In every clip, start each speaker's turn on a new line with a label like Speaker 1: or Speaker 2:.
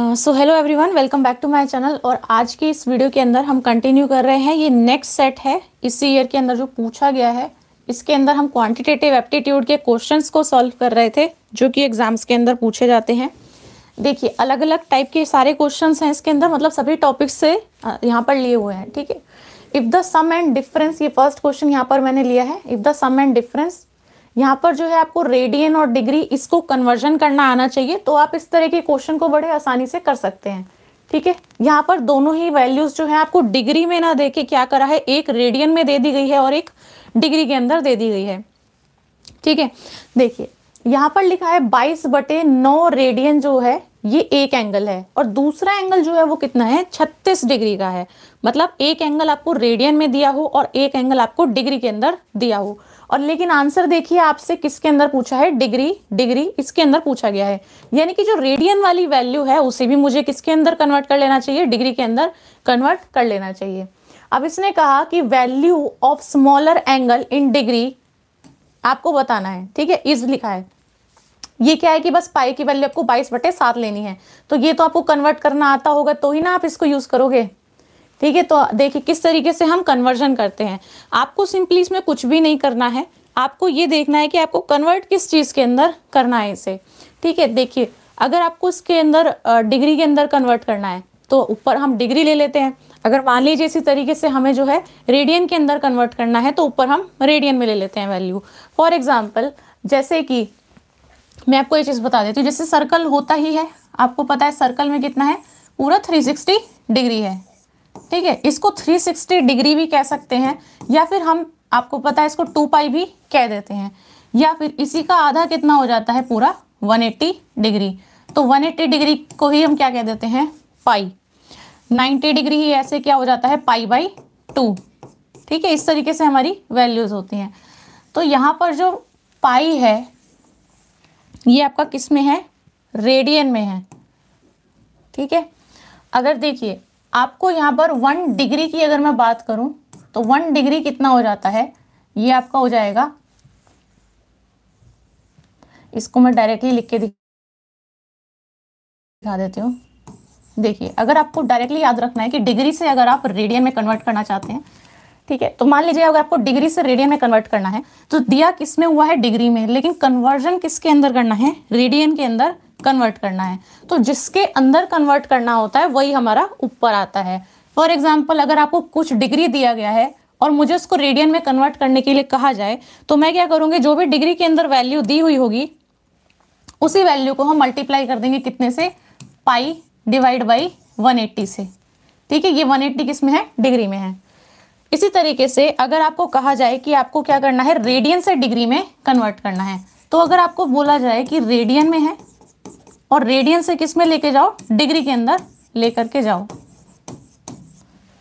Speaker 1: So hello everyone welcome back to my channel और आज के इस वीडियो के अंदर हम कंटिन्यू कर रहे हैं ये नेक्स्ट सेट है इसी ईयर के अंदर जो पूछा गया है इसके अंदर हम क्वांटिटेटिव एप्टीट्यूड के क्वेश्चंस को सॉल्व कर रहे थे जो कि एग्जाम्स के अंदर पूछे जाते हैं देखिए अलग अलग टाइप के सारे क्वेश्चन हैं इसके अंदर मतलब सभी टॉपिक्स से uh, यहाँ पर लिए हुए हैं ठीक है if the sum and difference ये फर्स्ट क्वेश्चन यहाँ पर मैंने लिया है if the sum and difference यहाँ पर जो है आपको रेडियन और डिग्री इसको कन्वर्जन करना आना चाहिए तो आप इस तरह के क्वेश्चन को बड़े आसानी से कर सकते हैं ठीक है यहाँ पर दोनों ही वैल्यूज जो है आपको डिग्री में ना देके क्या करा है एक रेडियन में दे दी गई है और एक डिग्री के अंदर दे दी गई है ठीक है देखिए यहाँ पर लिखा है बाईस बटे नौ रेडियन जो है ये एक एंगल है और दूसरा एंगल जो है वो कितना है छत्तीस डिग्री का है मतलब एक एंगल आपको रेडियन में दिया हो और एक एंगल आपको डिग्री के अंदर दिया हो और लेकिन आंसर देखिए आपसे किसके अंदर पूछा है डिग्री डिग्री इसके अंदर पूछा गया है यानी कि जो रेडियन वाली वैल्यू है उसे भी मुझे किसके अंदर कन्वर्ट कर लेना चाहिए डिग्री के अंदर कन्वर्ट कर लेना चाहिए अब इसने कहा कि value of smaller angle in degree आपको बताना है ठीक है इज लिखा है ये क्या है कि बस पाई की वैल्यू आपको बाईस बटे सात लेनी है तो ये तो आपको कन्वर्ट करना आता होगा तो ही ना आप इसको यूज करोगे ठीक है तो देखिए किस तरीके से हम कन्वर्जन करते हैं आपको सिंपली इसमें कुछ भी नहीं करना है आपको ये देखना है कि आपको कन्वर्ट किस चीज़ के अंदर करना है इसे ठीक है देखिए अगर आपको इसके अंदर डिग्री के अंदर कन्वर्ट करना है तो ऊपर हम डिग्री ले लेते हैं अगर मान लीजिए इसी तरीके से हमें जो है रेडियन के अंदर कन्वर्ट करना है तो ऊपर हम रेडियन में ले लेते हैं वैल्यू फॉर एग्जाम्पल जैसे कि मैं आपको ये चीज़ बता देती हूँ जैसे सर्कल होता ही है आपको पता है सर्कल में कितना है पूरा 360 डिग्री है ठीक है इसको 360 डिग्री भी कह सकते हैं या फिर हम आपको पता है इसको टू पाई भी कह देते हैं या फिर इसी का आधा कितना हो जाता है पूरा 180 डिग्री तो 180 डिग्री को ही हम क्या कह देते हैं पाई 90 डिग्री ही ऐसे क्या हो जाता है पाई बाई टू ठीक है इस तरीके से हमारी वैल्यूज़ होती हैं तो यहाँ पर जो पाई है ये आपका किस में है रेडियन में है ठीक है अगर देखिए आपको यहाँ पर वन डिग्री की अगर मैं बात करूं तो वन डिग्री कितना हो जाता है ये आपका हो जाएगा इसको मैं डायरेक्टली लिख के दिखा देती हूँ देखिए अगर आपको डायरेक्टली याद रखना है कि डिग्री से अगर आप रेडियन में कन्वर्ट करना चाहते हैं ठीक है तो मान लीजिए अगर आपको डिग्री से रेडियन में कन्वर्ट करना है तो दिया किस में हुआ है डिग्री में लेकिन कन्वर्जन किसके अंदर करना है रेडियन के अंदर कन्वर्ट करना है तो जिसके अंदर कन्वर्ट करना होता है वही हमारा ऊपर आता है फॉर एग्जाम्पल अगर आपको कुछ डिग्री दिया गया है और मुझे उसको रेडियन में कन्वर्ट करने के लिए कहा जाए तो मैं क्या करूँगी जो भी डिग्री के अंदर वैल्यू दी हुई होगी उसी वैल्यू को हम मल्टीप्लाई कर देंगे कितने से पाई डिवाइड बाई 180 से ठीक है ये 180 किस में है डिग्री में है इसी तरीके से अगर आपको कहा जाए कि आपको क्या करना है रेडियन से डिग्री में कन्वर्ट करना है तो अगर आपको बोला जाए कि रेडियन में है और रेडियन से किस में लेके जाओ डिग्री के अंदर लेकर के जाओ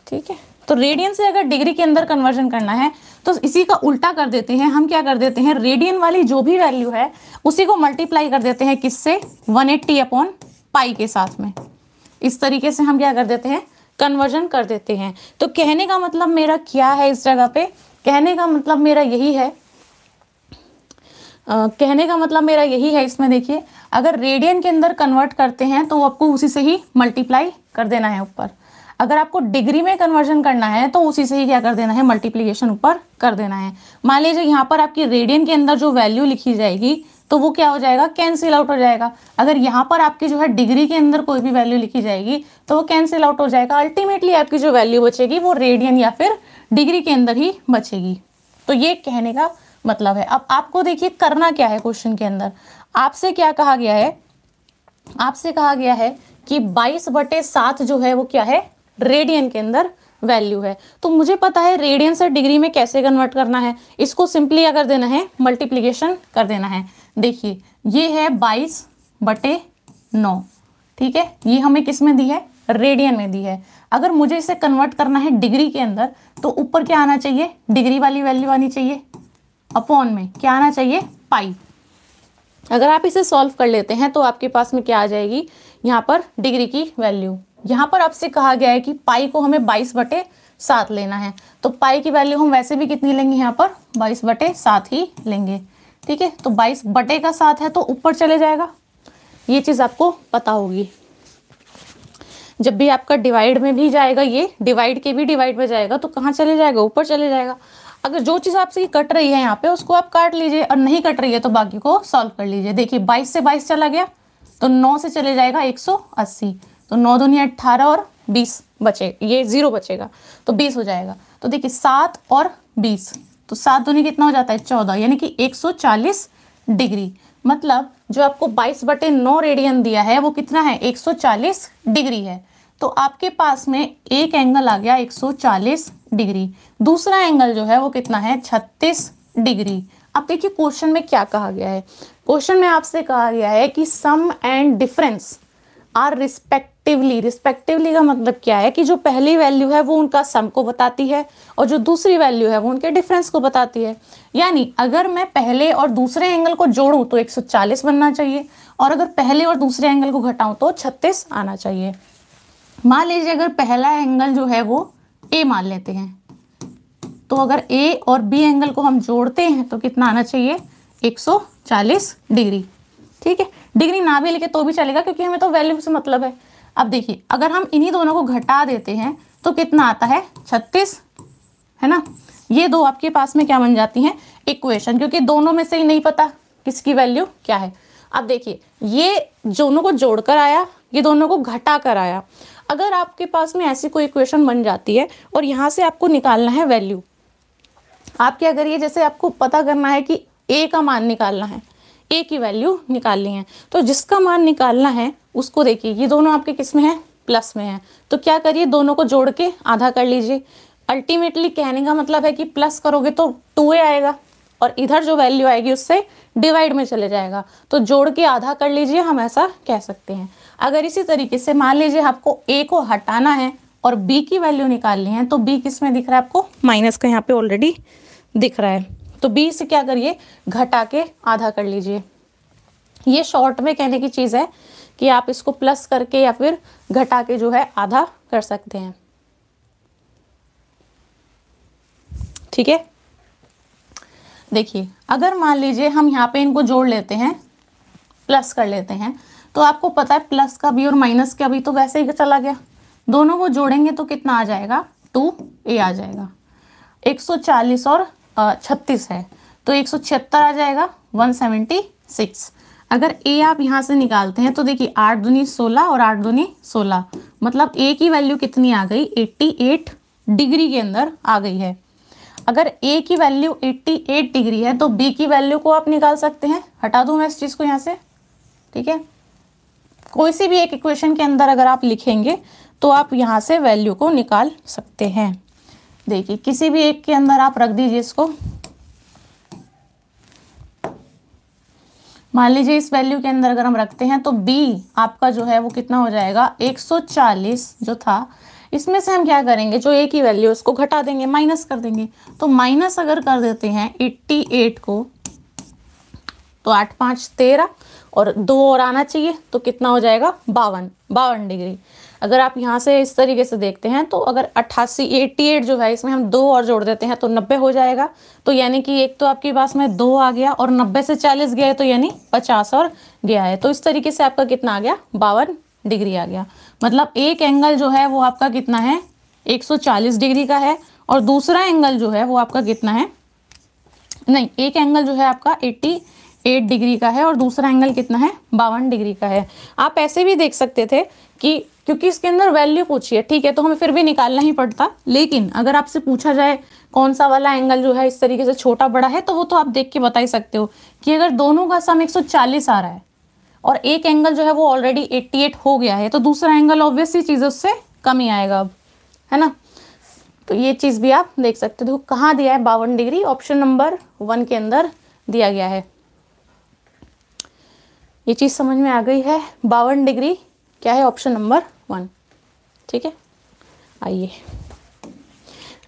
Speaker 1: ठीक है तो रेडियन से अगर डिग्री के अंदर कन्वर्जन करना है तो इसी का उल्टा कर देते हैं हम क्या कर देते हैं रेडियन वाली जो भी वैल्यू है उसी को मल्टीप्लाई कर देते हैं किससे 180 एट्टी अपॉन पाई के साथ में इस तरीके से हम क्या कर देते हैं कन्वर्जन कर देते हैं तो कहने का मतलब मेरा क्या है इस जगह पे कहने का मतलब मेरा यही है कहने का मतलब मेरा यही है इसमें देखिए अगर रेडियन के अंदर कन्वर्ट करते हैं तो आपको उसी से ही मल्टीप्लाई कर देना है ऊपर अगर आपको डिग्री में कन्वर्जन करना है तो उसी से ही क्या कर देना है मल्टीप्लीकेशन ऊपर कर देना है मान लीजिए यहाँ पर आपकी रेडियन के अंदर जो वैल्यू लिखी जाएगी तो वो क्या हो जाएगा कैंसिल आउट हो जाएगा अगर यहाँ पर आपकी जो है डिग्री के अंदर कोई भी वैल्यू लिखी जाएगी तो वो कैंसिल आउट हो जाएगा अल्टीमेटली आपकी जो वैल्यू बचेगी वो रेडियन या फिर डिग्री के अंदर ही बचेगी तो ये कहने का मतलब है अब आपको देखिए करना क्या है क्वेश्चन के अंदर आपसे क्या कहा गया है आपसे कहा गया है कि बाईस बटे सात जो है वो क्या है रेडियन के अंदर वैल्यू है तो मुझे पता है रेडियन से डिग्री में कैसे कन्वर्ट करना है इसको सिंपली अगर देना है मल्टीप्लीकेशन कर देना है देखिए ये है बाईस बटे नौ ठीक है ये हमें किस में दी है रेडियन में दी है अगर मुझे इसे कन्वर्ट करना है डिग्री के अंदर तो ऊपर क्या आना चाहिए डिग्री वाली वैल्यू आनी चाहिए अपॉन में क्या आना चाहिए पाई अगर आप इसे सॉल्व कर लेते हैं तो आपके पास में क्या आ जाएगी यहाँ पर डिग्री की वैल्यू यहाँ पर आपसे कहा गया है कि पाई को हमें बाईस बटे सात लेना है तो पाई की वैल्यू हम वैसे भी कितनी लेंगे यहाँ पर बाईस बटे सात ही लेंगे ठीक है तो बाईस बटे का सात है तो ऊपर चले जाएगा ये चीज़ आपको पता होगी जब भी आपका डिवाइड में भी जाएगा ये डिवाइड के भी डिवाइड में जाएगा तो कहाँ चले जाएगा ऊपर चले जाएगा अगर जो चीज़ आपसे कट रही है यहाँ पे उसको आप काट लीजिए और नहीं कट रही है तो बाकी को सॉल्व कर लीजिए देखिए बाईस से बाईस चला गया तो नौ से चले जाएगा एक सौ अस्सी तो नौ दुनिया अट्ठारह और बीस बचे ये ज़ीरो बचेगा तो बीस हो जाएगा तो देखिए सात और बीस तो सात दुनिया कितना हो जाता है चौदह यानी कि एक सौ चालीस डिग्री मतलब जो आपको बाईस बटे नौ रेडियन दिया है वो कितना है एक सौ चालीस डिग्री है तो आपके पास में एक एंगल आ गया 140 डिग्री दूसरा एंगल जो है वो कितना है 36 डिग्री अब देखिए क्वेश्चन में क्या कहा गया है क्वेश्चन में आपसे कहा गया है कि sum and difference are respectively respectively का मतलब क्या है कि जो पहली वैल्यू है वो उनका सम को बताती है और जो दूसरी वैल्यू है वो उनके डिफरेंस को बताती है यानी अगर मैं पहले और दूसरे एंगल को जोड़ू तो 140 बनना चाहिए और अगर पहले और दूसरे एंगल को घटाऊं तो 36 आना चाहिए मान लीजिए अगर पहला एंगल जो है वो ए मान लेते हैं तो अगर ए और बी एंगल को हम जोड़ते हैं तो कितना आना चाहिए 140 डिग्री ठीक है डिग्री ना भी लिखे तो भी चलेगा क्योंकि हमें तो वैल्यू से मतलब है अब देखिए अगर हम इन्हीं दोनों को घटा देते हैं तो कितना आता है छत्तीस है ना ये दो आपके पास में क्या बन जाती हैं इक्वेशन क्योंकि दोनों में से ही नहीं पता किसकी वैल्यू क्या है अब देखिए ये दोनों को जोड़कर आया ये दोनों को घटा कर आया अगर आपके पास में ऐसी कोई इक्वेशन बन जाती है और यहाँ से आपको निकालना है वैल्यू आपके अगर ये जैसे आपको पता करना है कि ए का मान निकालना है ए की वैल्यू निकालनी है तो जिसका मान निकालना है उसको देखिए ये दोनों आपके किस में है प्लस में है तो क्या करिए दोनों को जोड़ के आधा कर लीजिए अल्टीमेटली कहने का मतलब है कि प्लस करोगे तो टू ए आएगा और इधर जो वैल्यू आएगी उससे डिवाइड में चले जाएगा तो जोड़ के आधा कर लीजिए हम ऐसा कह सकते हैं अगर इसी तरीके से मान लीजिए आपको ए को हटाना है और बी की वैल्यू निकालनी है तो बी किस में दिख रहा है आपको माइनस का यहाँ पे ऑलरेडी दिख रहा है तो बी से क्या करिए घटा के आधा कर लीजिए ये शॉर्ट में कहने की चीज़ है कि आप इसको प्लस करके या फिर घटा के जो है आधा कर सकते हैं ठीक है देखिए अगर मान लीजिए हम यहाँ पे इनको जोड़ लेते हैं प्लस कर लेते हैं तो आपको पता है प्लस का भी और माइनस का भी तो वैसे ही चला गया दोनों को जोड़ेंगे तो कितना आ जाएगा टू ए आ जाएगा 140 और छत्तीस है तो एक आ जाएगा 176 अगर ए आप यहाँ से निकालते हैं तो देखिए आठ दुनी सोलह और आठ दुनी सोलह मतलब ए की वैल्यू कितनी आ गई 88 डिग्री के अंदर आ गई है अगर ए की वैल्यू 88 डिग्री है तो बी की वैल्यू को आप निकाल सकते हैं हटा दूं मैं इस चीज़ को यहाँ से ठीक है कोई सी भी एक इक्वेशन के अंदर अगर आप लिखेंगे तो आप यहाँ से वैल्यू को निकाल सकते हैं देखिए किसी भी एक के अंदर आप रख दीजिए इसको मान लीजिए इस वैल्यू के अंदर अगर हम रखते हैं तो बी आपका जो है वो कितना हो जाएगा 140 जो था इसमें से हम क्या करेंगे जो ए की वैल्यू उसको घटा देंगे माइनस कर देंगे तो माइनस अगर कर देते हैं एट्टी एट को तो आठ पाँच तेरह और दो और आना चाहिए तो कितना हो जाएगा बावन बावन डिग्री अगर आप यहाँ से इस तरीके से देखते हैं तो अगर अट्ठासी एट्टी एट जो है इसमें हम दो और जोड़ देते हैं तो नब्बे हो जाएगा तो यानी कि एक तो आपके पास में दो आ गया और नब्बे से चालीस गया है तो यानी पचास और गया है तो इस तरीके से आपका कितना आ गया बावन डिग्री आ गया मतलब एक एंगल जो है वो आपका कितना है 140 डिग्री का है और दूसरा एंगल जो है वो आपका कितना है नहीं एक एंगल जो है आपका 88 डिग्री का है और दूसरा एंगल कितना है बावन डिग्री का है आप ऐसे भी देख सकते थे कि क्योंकि इसके अंदर वैल्यू पूछी है ठीक है तो हमें फिर भी निकालना ही पड़ता लेकिन अगर आपसे पूछा जाए कौन सा वाला एंगल जो है इस तरीके से छोटा बड़ा है तो वो तो आप देख के बता ही सकते हो कि अगर दोनों का सम 140 आ रहा है और एक एंगल जो है वो ऑलरेडी 88 हो गया है तो दूसरा एंगल ऑब्वियसली चीज़ उससे कम ही आएगा अब है ना तो ये चीज़ भी आप देख सकते हो कहाँ दिया है बावन डिग्री ऑप्शन नंबर वन के अंदर दिया गया है ये चीज़ समझ में आ गई है बावन डिग्री क्या है ऑप्शन नंबर वन ठीक है आइए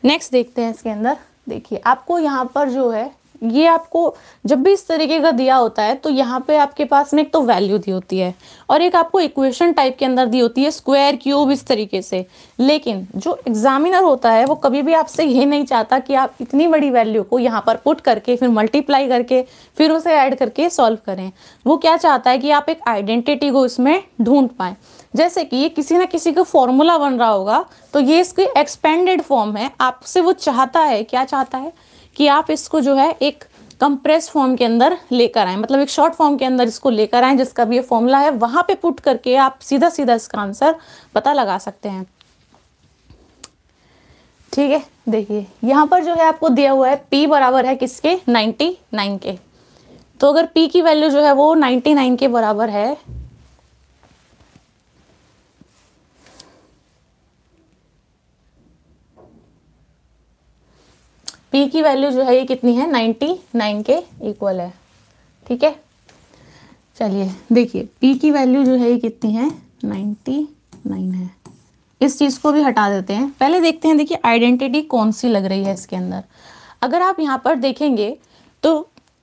Speaker 1: नेक्स्ट देखते हैं इसके अंदर देखिए आपको यहाँ पर जो है ये आपको जब भी इस तरीके का दिया होता है तो यहाँ पे आपके पास में एक तो वैल्यू दी होती है और एक आपको इक्वेशन टाइप के अंदर दी होती है स्क्वायर क्यूब इस तरीके से लेकिन जो एग्जामिनर होता है वो कभी भी आपसे ये नहीं चाहता कि आप इतनी बड़ी वैल्यू को यहाँ पर पुट करके फिर मल्टीप्लाई करके फिर उसे ऐड करके सॉल्व करें वो क्या चाहता है कि आप एक आइडेंटिटी को इसमें ढूंढ पाएँ जैसे कि ये किसी ना किसी का फॉर्मूला बन रहा होगा तो ये इसकी एक्सपेंडेड फॉर्म है आपसे वो चाहता है क्या चाहता है कि आप इसको जो है एक कंप्रेस फॉर्म के अंदर लेकर आए मतलब एक शॉर्ट फॉर्म के अंदर इसको लेकर आए जिसका भी ये फॉर्मूला है वहाँ पे पुट करके आप सीधा सीधा इसका आंसर पता लगा सकते हैं ठीक है देखिए यहाँ पर जो है आपको दिया हुआ है P बराबर है किसके 99 के तो अगर P की वैल्यू जो है वो 99 के बराबर है P की वैल्यू जो है ये कितनी है 99 के इक्वल है ठीक है चलिए देखिए P की वैल्यू जो है ये कितनी है 99 है इस चीज़ को भी हटा देते हैं पहले देखते हैं देखिए आइडेंटिटी कौन सी लग रही है इसके अंदर अगर आप यहाँ पर देखेंगे तो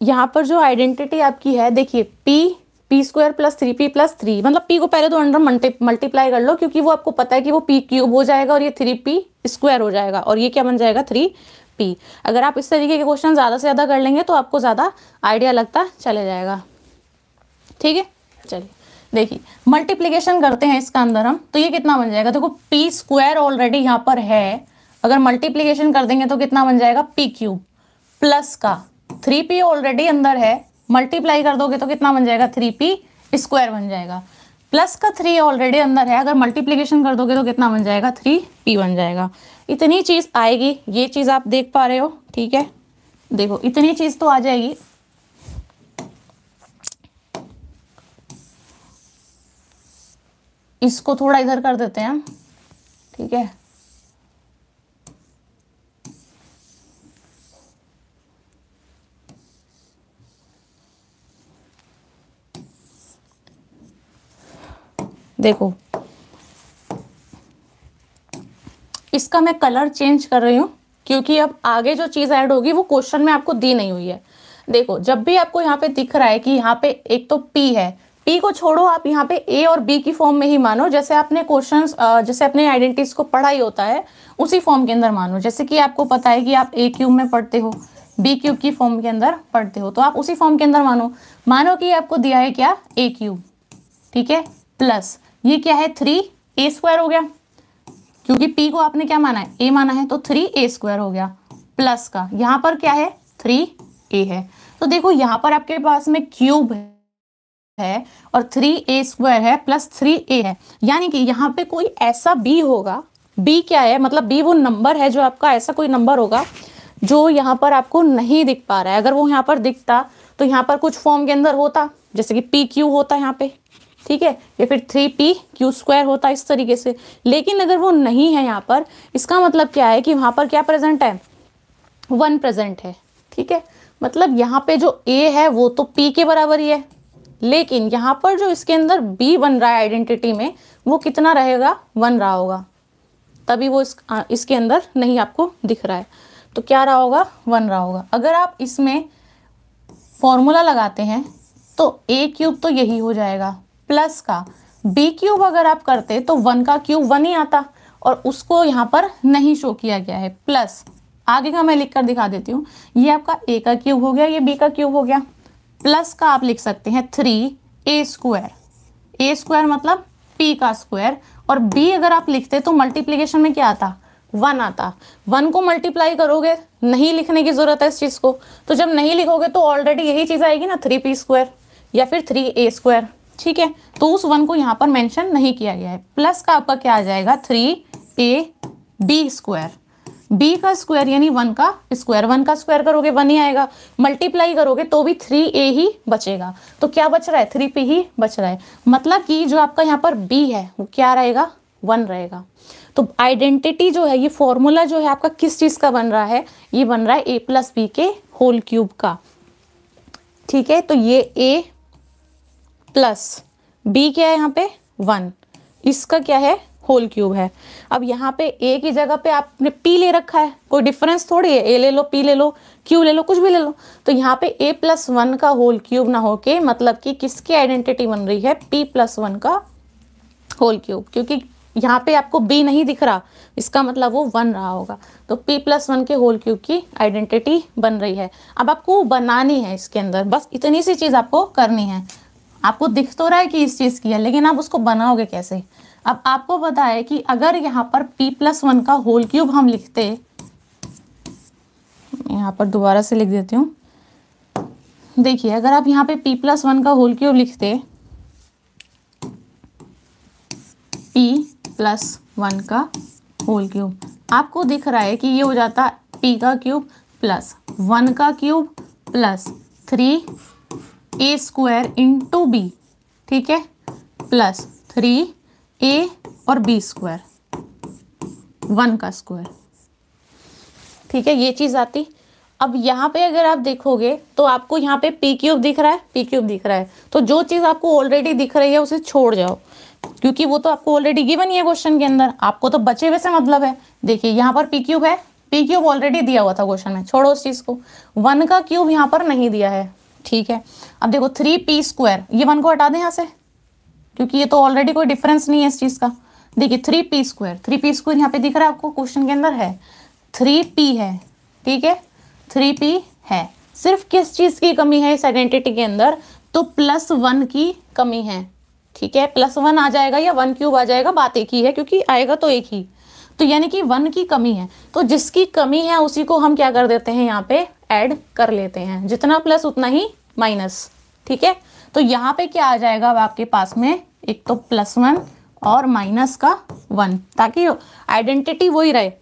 Speaker 1: यहाँ पर जो आइडेंटिटी आपकी है देखिए P P square plus three P plus three मतलब पी को पहले तो अंडर मल्टीप्लाई कर लो क्योंकि वो आपको पता है कि वो पी क्यूब हो जाएगा और ये थ्री पी स्क्वायर हो जाएगा और ये क्या बन जाएगा थ्री पी अगर आप इस तरीके के क्वेश्चन ज़्यादा से ज़्यादा कर लेंगे तो आपको ज़्यादा आइडिया लगता चले जाएगा ठीक है चलिए देखिए मल्टीप्लीकेशन करते हैं इसका अंदर हम तो ये कितना बन जाएगा देखो पी स्क्वायर ऑलरेडी यहाँ पर है अगर मल्टीप्लीकेशन कर देंगे तो कितना बन जाएगा पी क्यूब प्लस का थ्री पी ऑलरेडी अंदर है मल्टीप्लाई कर दोगे तो कितना बन जाएगा थ्री पी स्क्वायर बन जाएगा प्लस का थ्री ऑलरेडी अंदर है अगर मल्टीप्लीकेशन कर दोगे तो कितना बन जाएगा थ्री पी बन जाएगा इतनी चीज़ आएगी ये चीज़ आप देख पा रहे हो ठीक है देखो इतनी चीज़ तो आ जाएगी इसको थोड़ा इधर कर देते हैं हम ठीक है देखो इसका मैं कलर चेंज कर रही हूँ क्योंकि अब आगे जो चीज़ ऐड होगी वो क्वेश्चन में आपको दी नहीं हुई है देखो जब भी आपको यहाँ पे दिख रहा है कि यहाँ पे एक तो पी है पी को छोड़ो आप यहाँ पे ए और बी की फॉर्म में ही मानो जैसे आपने क्वेश्चन जैसे अपने आइडेंटिटीज को पढ़ा ही होता है उसी फॉर्म के अंदर मानो जैसे कि आपको पता है कि आप ए क्यूब में पढ़ते हो बी क्यूब की फॉर्म के अंदर पढ़ते हो तो आप उसी फॉर्म के अंदर मानो मानो कि आपको दिया है क्या ए क्यूब ठीक है प्लस ये क्या है थ्री ए स्क्वायर हो गया क्योंकि p को आपने क्या माना है a माना है तो थ्री ए स्क्वायर हो गया प्लस का यहाँ पर क्या है थ्री ए है तो देखो यहाँ पर आपके पास में क्यूब है है और थ्री ए स्क्वायर है प्लस थ्री ए है यानी कि यहाँ पे कोई ऐसा बी होगा बी क्या है मतलब बी वो नंबर है जो आपका ऐसा कोई नंबर होगा जो यहाँ पर आपको नहीं दिख पा रहा है अगर वो यहाँ पर दिखता तो यहाँ पर कुछ फॉर्म के अंदर होता जैसे कि पी क्यू होता यहाँ पे ठीक है या फिर थ्री पी क्यू स्क्वायर होता है इस तरीके से लेकिन अगर वो नहीं है यहाँ पर इसका मतलब क्या है कि वहाँ पर क्या प्रेजेंट है वन प्रेजेंट है ठीक है मतलब यहाँ पे जो ए है वो तो पी के बराबर ही है लेकिन यहाँ पर जो इसके अंदर बी बन रहा है आइडेंटिटी में वो कितना रहेगा वन रहा होगा तभी वो इस आ, इसके अंदर नहीं आपको दिख रहा है तो क्या रहा होगा वन रहा होगा अगर आप इसमें फॉर्मूला लगाते हैं तो ए क्यूब तो यही हो जाएगा प्लस का बी क्यूब अगर आप करते तो वन का क्यूब वन ही आता और उसको यहाँ पर नहीं शो किया गया है प्लस आगे का मैं लिख कर दिखा देती हूँ ये आपका ए का क्यूब हो गया ये बी का क्यूब हो गया प्लस का आप लिख सकते हैं three A square A square मतलब पी का स्क्वायर और बी अगर आप लिखते तो मल्टीप्लीकेशन में क्या आता वन आता वन को मल्टीप्लाई करोगे नहीं लिखने की ज़रूरत है इस चीज़ को तो जब नहीं लिखोगे तो ऑलरेडी यही चीज़ आएगी ना थ्री पी स्क्वायर या फिर थ्री ए स्क्वायर ठीक है तो उस वन को यहाँ पर मेंशन नहीं किया गया है प्लस का आपका क्या आ जाएगा three A B square B का स्क्वायर यानी वन का स्क्वायर वन का स्क्वायर करोगे वन ही आएगा मल्टीप्लाई करोगे तो भी थ्री ए ही बचेगा तो क्या बच रहा है थ्री पी ही बच रहा है मतलब कि जो आपका यहाँ पर बी है वो क्या रहेगा वन रहेगा तो आइडेंटिटी जो है ये फॉर्मूला जो है आपका किस चीज़ का बन रहा है ये बन रहा है ए प्लस बी के होल क्यूब का ठीक है तो ये ए प्लस बी क्या है यहाँ पे वन इसका क्या है होल क्यूब है अब यहाँ पे ए की जगह पे आपने पी ले रखा है कोई डिफरेंस थोड़ी है ए ले लो पी ले लो क्यू ले लो कुछ भी ले लो तो यहाँ पे ए प्लस वन का होल क्यूब ना होके मतलब कि किसकी आइडेंटिटी बन रही है पी प्लस वन का होल क्यूब क्योंकि यहाँ पे आपको बी नहीं दिख रहा इसका मतलब वो वन रहा होगा तो पी प्लस वन के होल क्यूब की आइडेंटिटी बन रही है अब आपको बनानी है इसके अंदर बस इतनी सी चीज़ आपको करनी है आपको दिख तो रहा है कि इस चीज़ की है लेकिन आप उसको बनाओगे कैसे अब आपको पता है कि अगर यहाँ पर पी प्लस वन का होल क्यूब हम लिखते यहाँ पर दोबारा से लिख देती हूँ देखिए अगर आप यहाँ पे पी प्लस वन का होल क्यूब लिखते पी प्लस वन का होल क्यूब आपको दिख रहा है कि ये हो जाता पी का क्यूब प्लस वन का cube plus three A square into B ठीक है प्लस थ्री ए और बी स्क्वायर वन का स्क्वायर ठीक है ये चीज़ आती अब यहाँ पे अगर आप देखोगे तो आपको यहाँ पे पी क्यूब दिख रहा है पी क्यूब दिख रहा है तो जो चीज़ आपको ऑलरेडी दिख रही है उसे छोड़ जाओ क्योंकि वो तो आपको ऑलरेडी गिवन ही है क्वेश्चन के अंदर आपको तो बचे हुए से मतलब है देखिए यहाँ पर पी क्यूब है पी क्यूब ऑलरेडी दिया हुआ था क्वेश्चन में छोड़ो उस चीज़ को वन का क्यूब यहाँ पर नहीं दिया है ठीक है अब देखो थ्री पी स्क्वायर ये वन को हटा दें यहाँ से क्योंकि ये तो ऑलरेडी कोई डिफरेंस नहीं है इस चीज़ का देखिए three P square three P square यहाँ पे दिख रहा है आपको क्वेश्चन के अंदर है थ्री पी है ठीक है थ्री पी है सिर्फ किस चीज़ की कमी है इस आइडेंटिटी के अंदर तो प्लस वन की कमी है ठीक है प्लस वन आ जाएगा या वन क्यूब आ जाएगा बात एक ही है क्योंकि आएगा तो एक ही तो यानी कि वन की कमी है तो जिसकी कमी है उसी को हम क्या कर देते हैं यहाँ पे ऐड कर लेते हैं जितना प्लस उतना ही माइनस ठीक है तो यहाँ पे क्या आ जाएगा अब आपके पास में एक तो प्लस वन और माइनस का वन ताकि आइडेंटिटी वही रहे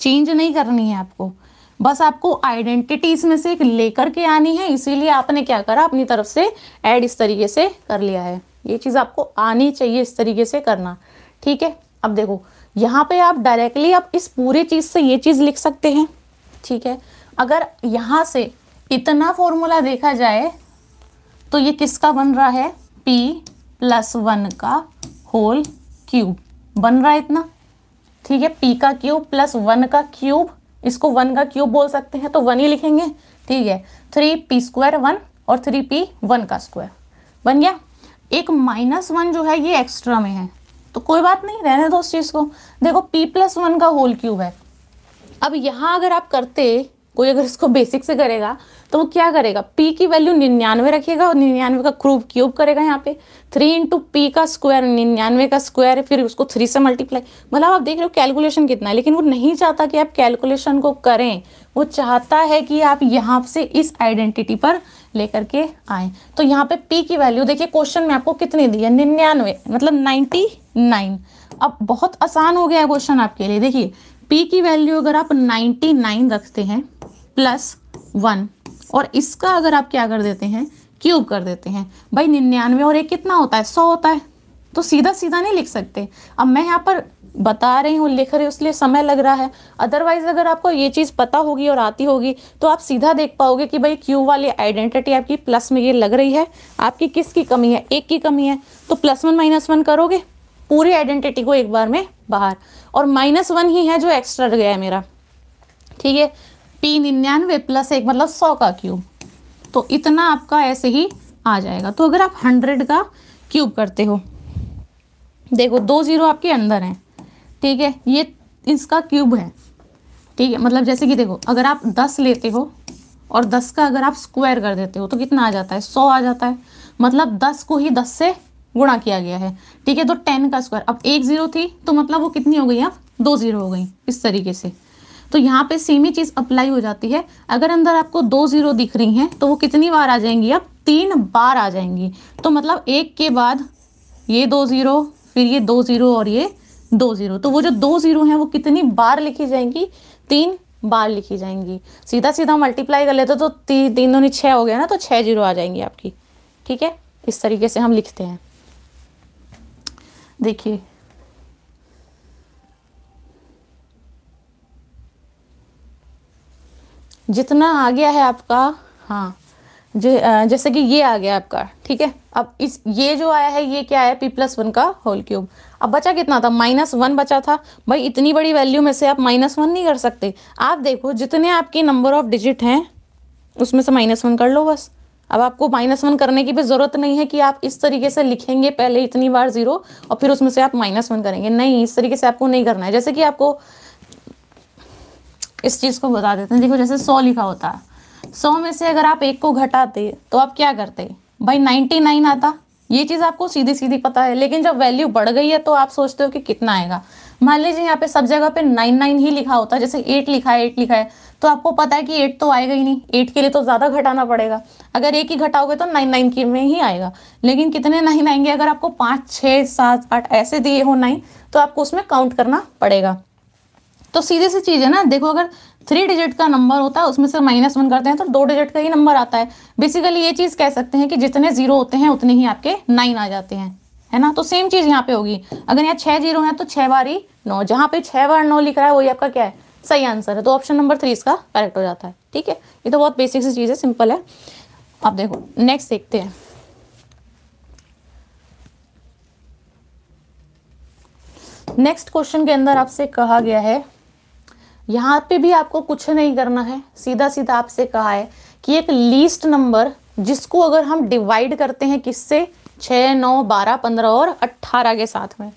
Speaker 1: चेंज नहीं करनी है आपको बस आपको आइडेंटिटी इसमें से एक लेकर के आनी है इसीलिए आपने क्या करा अपनी तरफ से ऐड इस तरीके से कर लिया है ये चीज़ आपको आनी चाहिए इस तरीके से करना ठीक है अब देखो यहाँ पे आप डायरेक्टली आप इस पूरे चीज़ से ये चीज़ लिख सकते हैं ठीक है अगर यहाँ से इतना फॉर्मूला देखा जाए तो ये किसका बन रहा है p प्लस वन का होल क्यूब बन रहा है इतना ठीक है p का क्यूब प्लस वन का क्यूब इसको वन का क्यूब बोल सकते हैं तो वन ही लिखेंगे ठीक है थ्री पी स्क्वायर वन और थ्री पी वन का स्क्वायर बन गया एक माइनस वन जो है ये एक्स्ट्रा में है तो कोई बात नहीं रहने दो उस चीज़ को देखो पी प्लस वन का होल क्यूब है अब यहाँ अगर आप करते कोई अगर इसको बेसिक से करेगा तो वो क्या करेगा पी की वैल्यू निन्यानवे रखेगा और निन्यानवे का क्रूब क्यूब करेगा यहाँ पे थ्री इंटू पी का स्क्वायर निन्यानवे का स्क्वायर फिर उसको थ्री से मल्टीप्लाई मतलब आप देख रहे हो कैलकुलेशन कितना है लेकिन वो नहीं चाहता कि आप कैलकुलेशन को करें वो चाहता है कि आप यहाँ से इस आइडेंटिटी पर लेकर के आए तो यहाँ पे पी की वैल्यू देखिए क्वेश्चन में आपको कितने दी है निन्यानवे मतलब नाइन्टी नाइन अब बहुत आसान हो गया है क्वेश्चन आपके लिए देखिए पी की वैल्यू अगर आप 99 रखते हैं प्लस वन और इसका अगर आप क्या कर देते हैं क्यूब कर देते हैं भाई निन्यानवे और एक कितना होता है सौ होता है तो सीधा सीधा नहीं लिख सकते अब मैं यहाँ पर बता रही हूँ लिख रही हूँ इसलिए समय लग रहा है अदरवाइज अगर आपको ये चीज़ पता होगी और आती होगी तो आप सीधा देख पाओगे कि भाई क्यू वाली आइडेंटिटी आपकी प्लस में ये लग रही है आपकी किस की कमी है एक की कमी है तो प्लस वन माइनस वन करोगे पूरी आइडेंटिटी को एक बार में बाहर और माइनस वन ही है जो एक्स्ट्रा रह गया है मेरा ठीक है पी निन्यानवे प्लस एक मतलब सौ का क्यूब तो इतना आपका ऐसे ही आ जाएगा तो अगर आप हंड्रेड का क्यूब करते हो देखो दो ज़ीरो आपके अंदर हैं ठीक है ये इसका क्यूब है ठीक है मतलब जैसे कि देखो अगर आप दस लेते हो और दस का अगर आप स्क्वायर कर देते हो तो कितना आ जाता है सौ आ जाता है मतलब दस को ही दस से गुणा किया गया है ठीक है तो टेन का स्क्वायर अब एक जीरो थी तो मतलब वो कितनी हो गई अब दो जीरो हो गई इस तरीके से तो यहाँ पे सेम ही चीज़ अप्लाई हो जाती है अगर अंदर आपको दो जीरो दिख रही हैं तो वो कितनी बार आ जाएंगी अब तीन बार आ जाएंगी तो मतलब एक के बाद ये दो ज़ीरो फिर ये दो ज़ीरो और ये दो ज़ीरो तो वो जो दो ज़ीरो हैं वो कितनी बार लिखी जाएंगी तीन बार लिखी जाएंगी सीधा सीधा मल्टीप्लाई कर लेते तो ती, तीन दोनों छः हो गया ना तो छः जीरो आ जाएंगी आपकी ठीक है इस तरीके से हम लिखते हैं देखिए जितना आ गया है आपका हाँ जैसे कि ये आ गया आपका ठीक है अब इस ये जो आया है ये क्या है पी प्लस वन का होल क्यूब अब बचा कितना था माइनस वन बचा था भाई इतनी बड़ी वैल्यू में से आप माइनस वन नहीं कर सकते आप देखो जितने आपके नंबर ऑफ डिजिट हैं उसमें से माइनस वन कर लो बस अब आपको माइनस वन करने की भी ज़रूरत नहीं है कि आप इस तरीके से लिखेंगे पहले इतनी बार ज़ीरो और फिर उसमें से आप माइनस वन करेंगे नहीं इस तरीके से आपको नहीं करना है जैसे कि आपको इस चीज़ को बता देते हैं देखो जैसे सौ लिखा होता है सौ में से अगर आप एक को घटाते तो आप क्या करते भाई नाइनटी नाइन आता ये चीज़ आपको सीधी सीधी पता है लेकिन जब वैल्यू बढ़ गई है तो आप सोचते हो कि कितना आएगा मान लीजिए यहाँ पे सब जगह पे नाइन नाइन ही लिखा होता है जैसे एट लिखा है एट लिखा है तो आपको पता है कि एट तो आएगा ही नहीं एट के लिए तो ज़्यादा घटाना पड़ेगा अगर एक ही घटाओगे तो नाइन नाइन के में ही आएगा लेकिन कितने नाइन आएंगे अगर आपको पाँच छः सात आठ ऐसे दिए हो नाइन तो आपको उसमें काउंट करना पड़ेगा तो सीधे सी चीज़ है ना देखो अगर थ्री डिजिट का नंबर होता है उसमें से माइनस वन करते हैं तो दो डिजिट का ही नंबर आता है बेसिकली ये चीज़ कह सकते हैं कि जितने ज़ीरो होते हैं उतने ही आपके नाइन आ जाते हैं है ना तो सेम चीज़ यहाँ पे होगी अगर यहाँ छः जीरो है तो छः बार ही नौ जहाँ पे छः बार नौ लिख रहा है वही आपका क्या है सही आंसर है तो ऑप्शन नंबर थ्री इसका करेक्ट हो जाता है ठीक है ये तो बहुत बेसिक सी चीज़ है सिंपल है आप देखो नेक्स्ट देखते हैं नेक्स्ट क्वेश्चन के अंदर आपसे कहा गया है यहां पे भी आपको कुछ नहीं करना है सीधा सीधा आपसे कहा है कि एक लीस्ट नंबर जिसको अगर हम डिवाइड करते हैं किससे छ नौ बारह पंद्रह और अट्ठारह के साथ में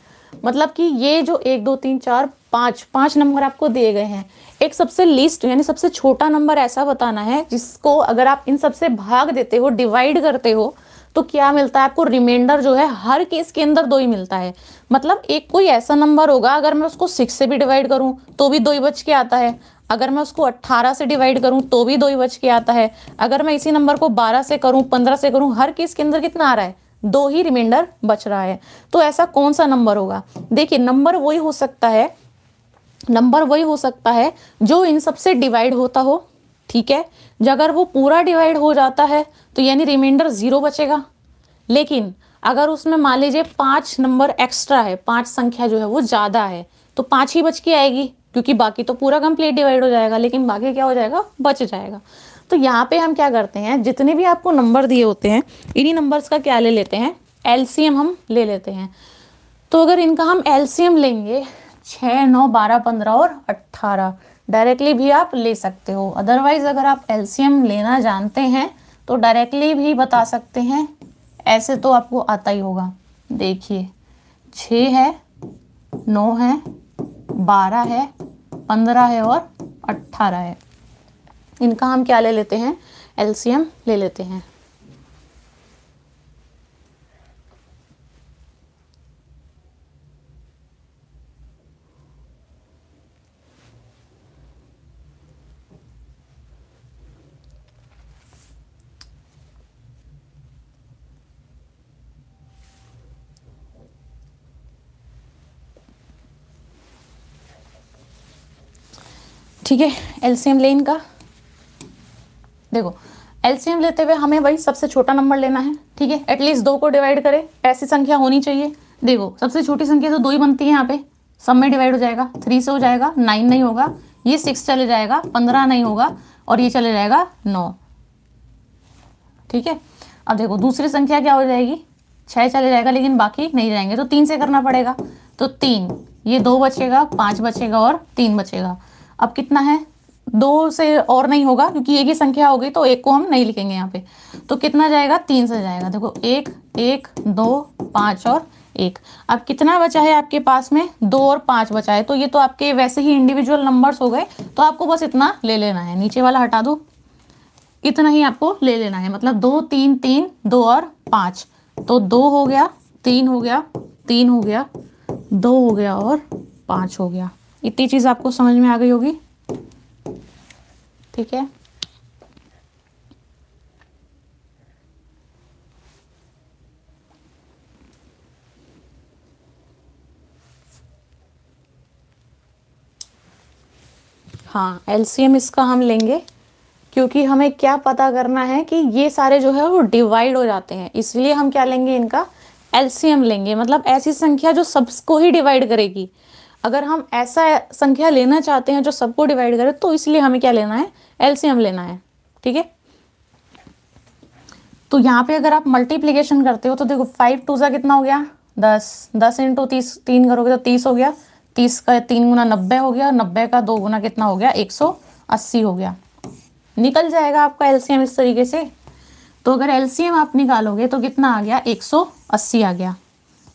Speaker 1: मतलब कि ये जो एक दो तीन चार पाँच पाँच नंबर आपको दिए गए हैं एक सबसे लीस्ट यानी सबसे छोटा नंबर ऐसा बताना है जिसको अगर आप इन सबसे भाग देते हो डिवाइड करते हो तो क्या मिलता है आपको रिमाइंडर जो है हर केस के अंदर दो ही मिलता है मतलब एक कोई ऐसा नंबर होगा अगर मैं उसको सिक्स से भी डिवाइड करूँ तो भी दो ही बच के आता है अगर मैं उसको 18 से डिवाइड करूं तो भी दो ही बच के आता है अगर मैं इसी नंबर को 12 से करूं 15 से करूं हर केस के अंदर कितना आ रहा है दो ही रिमाइंडर बच रहा है तो ऐसा कौन सा नंबर होगा देखिए नंबर वही हो सकता है नंबर वही हो सकता है जो इन सबसे डिवाइड होता हो ठीक है अगर वो पूरा डिवाइड हो जाता है तो यानी रिमाइंडर ज़ीरो बचेगा लेकिन अगर उसमें मान लीजिए पांच नंबर एक्स्ट्रा है पांच संख्या जो है वो ज़्यादा है तो पांच ही बच के आएगी क्योंकि बाकी तो पूरा कंप्लीट डिवाइड हो जाएगा लेकिन बाकी क्या हो जाएगा बच जाएगा तो यहाँ पे हम क्या करते हैं जितने भी आपको नंबर दिए होते हैं इन्हीं नंबर्स का क्या ले लेते हैं एलसीएम हम ले लेते हैं तो अगर इनका हम एलसीएम लेंगे छः नौ बारह पंद्रह और अट्ठारह डायरेक्टली भी आप ले सकते हो अदरवाइज़ अगर आप एल लेना जानते हैं तो डायरेक्टली भी बता सकते हैं ऐसे तो आपको आता ही होगा देखिए छ है नौ है बारह है पंद्रह है और अट्ठारह है इनका हम क्या ले लेते हैं एलसीएम ले लेते हैं ठीक है एलसीएम ले इनका देखो एलसीएम लेते हुए हमें वही सबसे छोटा नंबर लेना है ठीक है एटलीस्ट दो को डिवाइड करें ऐसी संख्या होनी चाहिए देखो सबसे छोटी संख्या तो दो ही बनती है यहाँ पे सब में डिवाइड हो जाएगा थ्री से हो जाएगा नाइन नहीं होगा ये सिक्स चले जाएगा पंद्रह नहीं होगा और ये चले जाएगा नौ ठीक है अब देखो दूसरी संख्या क्या हो जाएगी छः चले जाएगा लेकिन बाकी नहीं जाएंगे तो तीन से करना पड़ेगा तो तीन ये दो बचेगा पाँच बचेगा और तीन बचेगा अब कितना है दो से और नहीं होगा क्योंकि एक ही संख्या होगी तो एक को हम नहीं लिखेंगे यहाँ पे तो कितना जाएगा तीन से जाएगा देखो एक एक दो पाँच और एक अब कितना बचा है आपके पास में दो और पाँच बचा है तो ये तो आपके वैसे ही इंडिविजुअल नंबर्स हो गए तो आपको बस इतना ले लेना है नीचे वाला हटा दो इतना ही आपको ले लेना है मतलब दो तीन तीन दो और पाँच तो दो हो गया तीन हो गया तीन हो गया दो हो गया और पाँच हो गया इतनी चीज़ आपको समझ में आ गई होगी ठीक है हाँ एलसीएम इसका हम लेंगे क्योंकि हमें क्या पता करना है कि ये सारे जो है वो डिवाइड हो जाते हैं इसलिए हम क्या लेंगे इनका एलसीएम लेंगे मतलब ऐसी संख्या जो सबको ही डिवाइड करेगी अगर हम ऐसा संख्या लेना चाहते हैं जो सबको डिवाइड करे तो इसलिए हमें क्या लेना है एलसीएम लेना है ठीक है तो यहाँ पे अगर आप मल्टीप्लीकेशन करते हो तो देखो फाइव टू सा कितना हो गया दस दस इंटू तीस तीन करोगे तो तीस हो गया तीस का तीन गुना नब्बे हो गया नब्बे का दो गुना कितना हो गया एक सौ अस्सी हो गया निकल जाएगा आपका एलसीएम इस तरीके से तो अगर एलसीएम आप निकालोगे तो कितना आ गया एक सौ अस्सी आ गया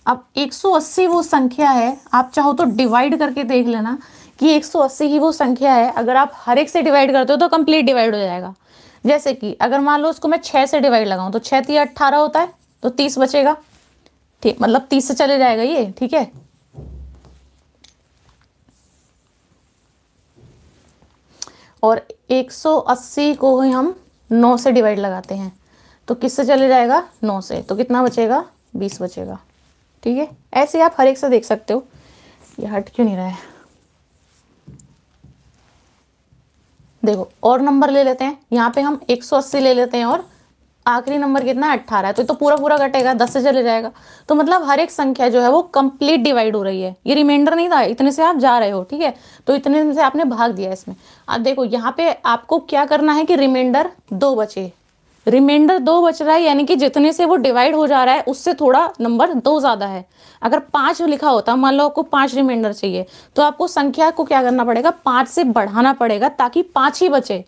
Speaker 1: अब 180 वो संख्या है आप चाहो तो डिवाइड करके देख लेना कि 180 ही वो संख्या है अगर आप हर एक से डिवाइड करते हो तो कंप्लीट डिवाइड हो जाएगा जैसे कि अगर मान लो उसको मैं छः से डिवाइड लगाऊँ तो छः तीन अट्ठारह होता है तो तीस बचेगा ठीक मतलब तीस से चले जाएगा ये ठीक है और 180 को ही हम 9 से डिवाइड लगाते हैं तो किससे चले जाएगा 9 से तो कितना बचेगा 20 बचेगा ठीक है ऐसे आप हर एक से देख सकते हो ये हट क्यों नहीं रहा है देखो और नंबर ले लेते हैं यहाँ पे हम 180 ले लेते हैं और आखिरी नंबर कितना है अट्ठारह है तो ये तो पूरा पूरा कटेगा दस से चले जाएगा तो मतलब हर एक संख्या जो है वो कंप्लीट डिवाइड हो रही है ये रिमाइंडर नहीं था इतने से आप जा रहे हो ठीक है तो इतने से आपने भाग दिया इसमें अब देखो यहाँ पे आपको क्या करना है कि रिमाइंडर दो बचे रिमाइंडर दो बच रहा है यानी कि जितने से वो डिवाइड हो जा रहा है उससे थोड़ा नंबर दो ज़्यादा है अगर पांच लिखा होता मान लो आपको पांच रिमाइंडर चाहिए तो आपको संख्या को क्या करना पड़ेगा पांच से बढ़ाना पड़ेगा ताकि पांच ही बचे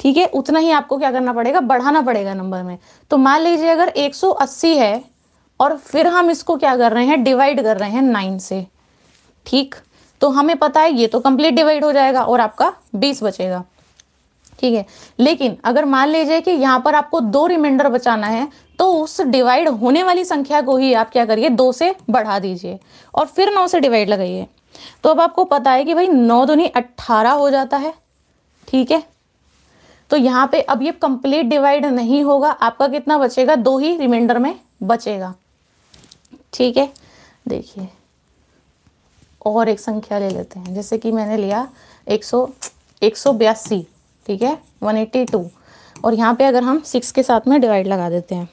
Speaker 1: ठीक है उतना ही आपको क्या करना पड़ेगा बढ़ाना पड़ेगा नंबर में तो मान लीजिए अगर 180 है और फिर हम इसको क्या कर रहे हैं डिवाइड कर रहे हैं नाइन से ठीक तो हमें पता है ये तो कंप्लीट डिवाइड हो जाएगा और आपका बीस बचेगा ठीक है लेकिन अगर मान लीजिए कि यहाँ पर आपको दो रिमाइंडर बचाना है तो उस डिवाइड होने वाली संख्या को ही आप क्या करिए दो से बढ़ा दीजिए और फिर नौ से डिवाइड लगाइए तो अब आपको पता है कि भाई नौ दूनी अट्ठारह हो जाता है ठीक है तो यहाँ पे अब ये कंप्लीट डिवाइड नहीं होगा आपका कितना बचेगा दो ही रिमाइंडर में बचेगा ठीक है देखिए और एक संख्या ले लेते हैं जैसे कि मैंने लिया एक सौ एक सौ बयासी ठीक है 182 और यहाँ पे अगर हम सिक्स के साथ में डिवाइड लगा देते हैं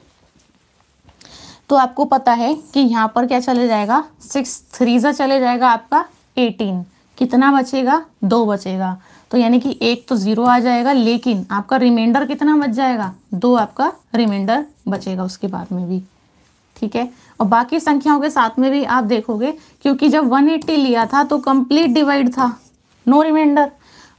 Speaker 1: तो आपको पता है कि यहाँ पर क्या चले जाएगा सिक्स थ्रीज़ा चले जाएगा आपका एटीन कितना बचेगा दो बचेगा तो यानी कि एक तो ज़ीरो आ जाएगा लेकिन आपका रिमाइंडर कितना बच जाएगा दो आपका रिमाइंडर बचेगा उसके बाद में भी ठीक है और बाकी संख्याओं के साथ में भी आप देखोगे क्योंकि जब 180 लिया था तो कंप्लीट डिवाइड था नो रिमाइंडर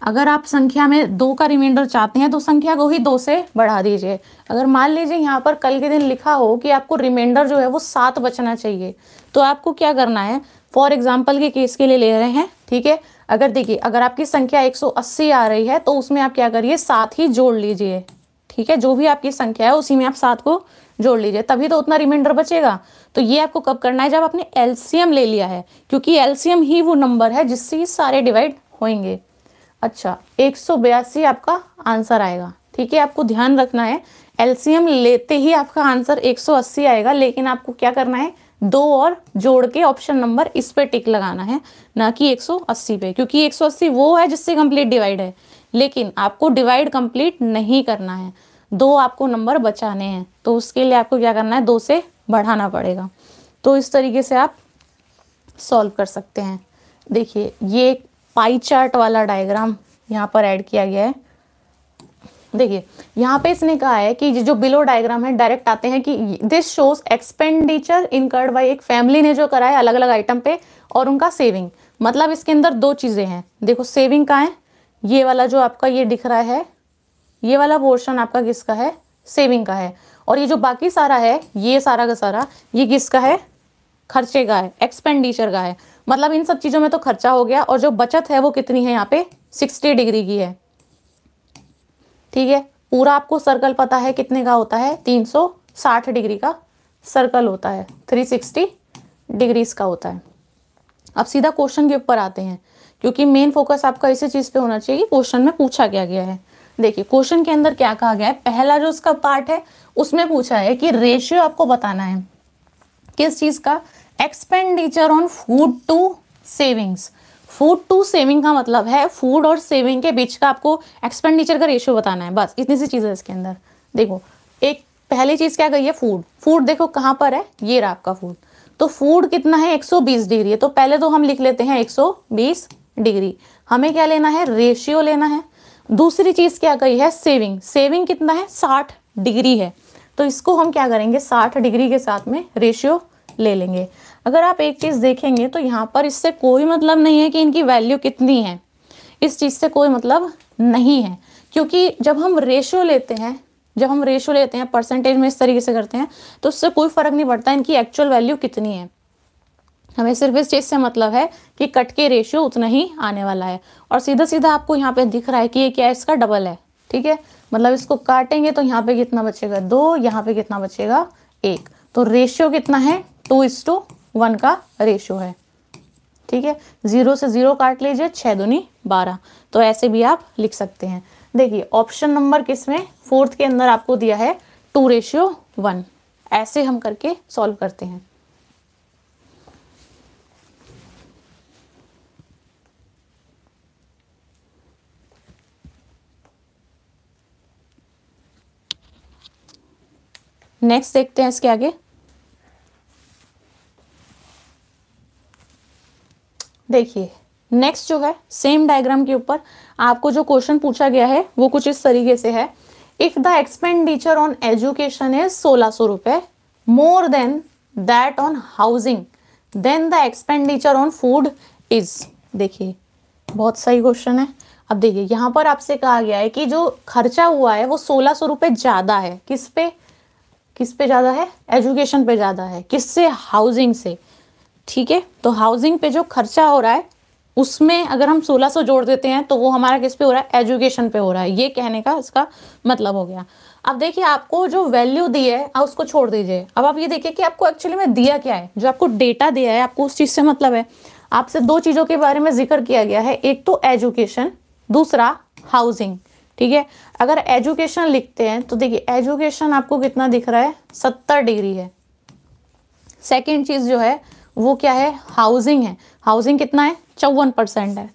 Speaker 1: अगर आप संख्या में दो का रिमाइंडर चाहते हैं तो संख्या को ही दो से बढ़ा दीजिए अगर मान लीजिए यहाँ पर कल के दिन लिखा हो कि आपको रिमाइंडर जो है वो सात बचना चाहिए तो आपको क्या करना है फॉर एग्जाम्पल के केस के लिए ले रहे हैं ठीक है अगर देखिए अगर आपकी संख्या 180 आ रही है तो उसमें आप क्या करिए सात ही जोड़ लीजिए ठीक है जो भी आपकी संख्या है उसी में आप सात को जोड़ लीजिए तभी तो उतना रिमाइंडर बचेगा तो ये आपको कब करना है जब आपने एलसीएम ले लिया है क्योंकि एलसीएम ही वो नंबर है जिससे सारे डिवाइड होंगे अच्छा एक आपका आंसर आएगा ठीक है आपको ध्यान रखना है एल्सियम लेते ही आपका आंसर 180 आएगा लेकिन आपको क्या करना है दो और जोड़ के ऑप्शन नंबर इस पे टिक लगाना है ना कि 180 पे क्योंकि 180 वो है जिससे कंप्लीट डिवाइड है लेकिन आपको डिवाइड कंप्लीट नहीं करना है दो आपको नंबर बचाने हैं तो उसके लिए आपको क्या करना है दो से बढ़ाना पड़ेगा तो इस तरीके से आप सॉल्व कर सकते हैं देखिए ये पाई चार्ट वाला डायग्राम यहाँ पर ऐड किया गया है देखिए यहाँ पे इसने कहा है कि जो बिलो डायग्राम है डायरेक्ट आते हैं कि this shows expenditure incurred by एक फैमिली ने जो करा है अलग अलग आइटम पे और उनका सेविंग मतलब इसके अंदर दो चीज़ें हैं देखो सेविंग का है ये वाला जो आपका ये दिख रहा है ये वाला पोर्शन आपका किसका है सेविंग का है और ये जो बाकी सारा है ये सारा का सारा ये किसका है खर्चे का है एक्सपेंडिचर का है मतलब इन सब चीज़ों में तो खर्चा हो गया और जो बचत है वो कितनी है यहाँ पे सिक्सटी डिग्री की है ठीक है पूरा आपको सर्कल पता है कितने का होता है तीन सौ साठ डिग्री का सर्कल होता है थ्री सिक्सटी डिग्रीज का होता है अब सीधा क्वेश्चन के ऊपर आते हैं क्योंकि मेन फोकस आपका इसी चीज़ पे होना चाहिए क्वेश्चन में पूछा क्या गया है देखिए क्वेश्चन के अंदर क्या कहा गया है पहला जो उसका पार्ट है उसमें पूछा है कि रेशियो आपको बताना है किस चीज़ का expenditure on food to savings food to saving का मतलब है फूड और सेविंग के बीच का आपको एक्सपेंडिचर का रेशियो बताना है बस इतनी सी चीज है इसके अंदर देखो एक पहली चीज़ क्या गई है फूड फूड देखो कहाँ पर है ये रहा आपका फूड तो फूड कितना है 120 डिग्री है तो पहले तो हम लिख लेते हैं 120 डिग्री हमें क्या लेना है रेशियो लेना है दूसरी चीज़ क्या गई है सेविंग सेविंग कितना है 60 डिग्री है तो इसको हम क्या करेंगे 60 डिग्री के साथ में रेशियो ले लेंगे अगर आप एक चीज़ देखेंगे तो यहाँ पर इससे कोई मतलब नहीं है कि इनकी वैल्यू कितनी है इस चीज़ से कोई मतलब नहीं है क्योंकि जब हम रेशो लेते हैं जब हम रेशो लेते हैं परसेंटेज में इस तरीके से करते हैं तो उससे कोई फ़र्क नहीं पड़ता इनकी एक्चुअल वैल्यू कितनी है हमें सिर्फ इस चीज़ से मतलब है कि कट के रेशियो उतना ही आने वाला है और सीधा सीधा आपको यहाँ पे दिख रहा है कि ये क्या है इसका डबल है ठीक है मतलब इसको काटेंगे तो यहाँ पे कितना बचेगा दो यहाँ पे कितना बचेगा एक तो रेशियो कितना है टू इस टू वन का रेशो है ठीक है ज़ीरो से ज़ीरो काट लीजिए छः दुनी बारह तो ऐसे भी आप लिख सकते हैं देखिए ऑप्शन नंबर किस में फोर्थ के अंदर आपको दिया है टू रेशियो वन ऐसे हम करके सॉल्व करते हैं नेक्स्ट देखते हैं इसके आगे देखिए नेक्स्ट जो है सेम डायग्राम के ऊपर आपको जो क्वेश्चन पूछा गया है वो कुछ इस तरीके से है if the expenditure on education is सोलह सौ रुपए more than that on housing then the expenditure on food is देखिए बहुत सही क्वेश्चन है अब देखिए यहाँ पर आपसे कहा गया है कि जो खर्चा हुआ है वो सोलह सौ रुपये ज़्यादा है किस पे किस पे ज़्यादा है एजुकेशन पे ज़्यादा है किससे हाउसिंग से ठीक है तो हाउसिंग पे जो खर्चा हो रहा है उसमें अगर हम 1600 जोड़ देते हैं तो वो हमारा किस पे हो रहा है एजुकेशन पे हो रहा है ये कहने का इसका मतलब हो गया अब देखिए आपको जो वैल्यू दी है आप उसको छोड़ दीजिए अब आप ये देखिए कि आपको एक्चुअली में दिया क्या है जो आपको डेटा दिया है आपको उस चीज़ से मतलब है आपसे दो चीज़ों के बारे में जिक्र किया गया है एक तो एजुकेशन दूसरा हाउसिंग ठीक है अगर एजुकेशन लिखते हैं तो देखिए एजुकेशन आपको कितना दिख रहा है सत्तर डिग्री है सेकेंड चीज़ जो है वो क्या है हाउसिंग है हाउसिंग कितना है चौवन परसेंट है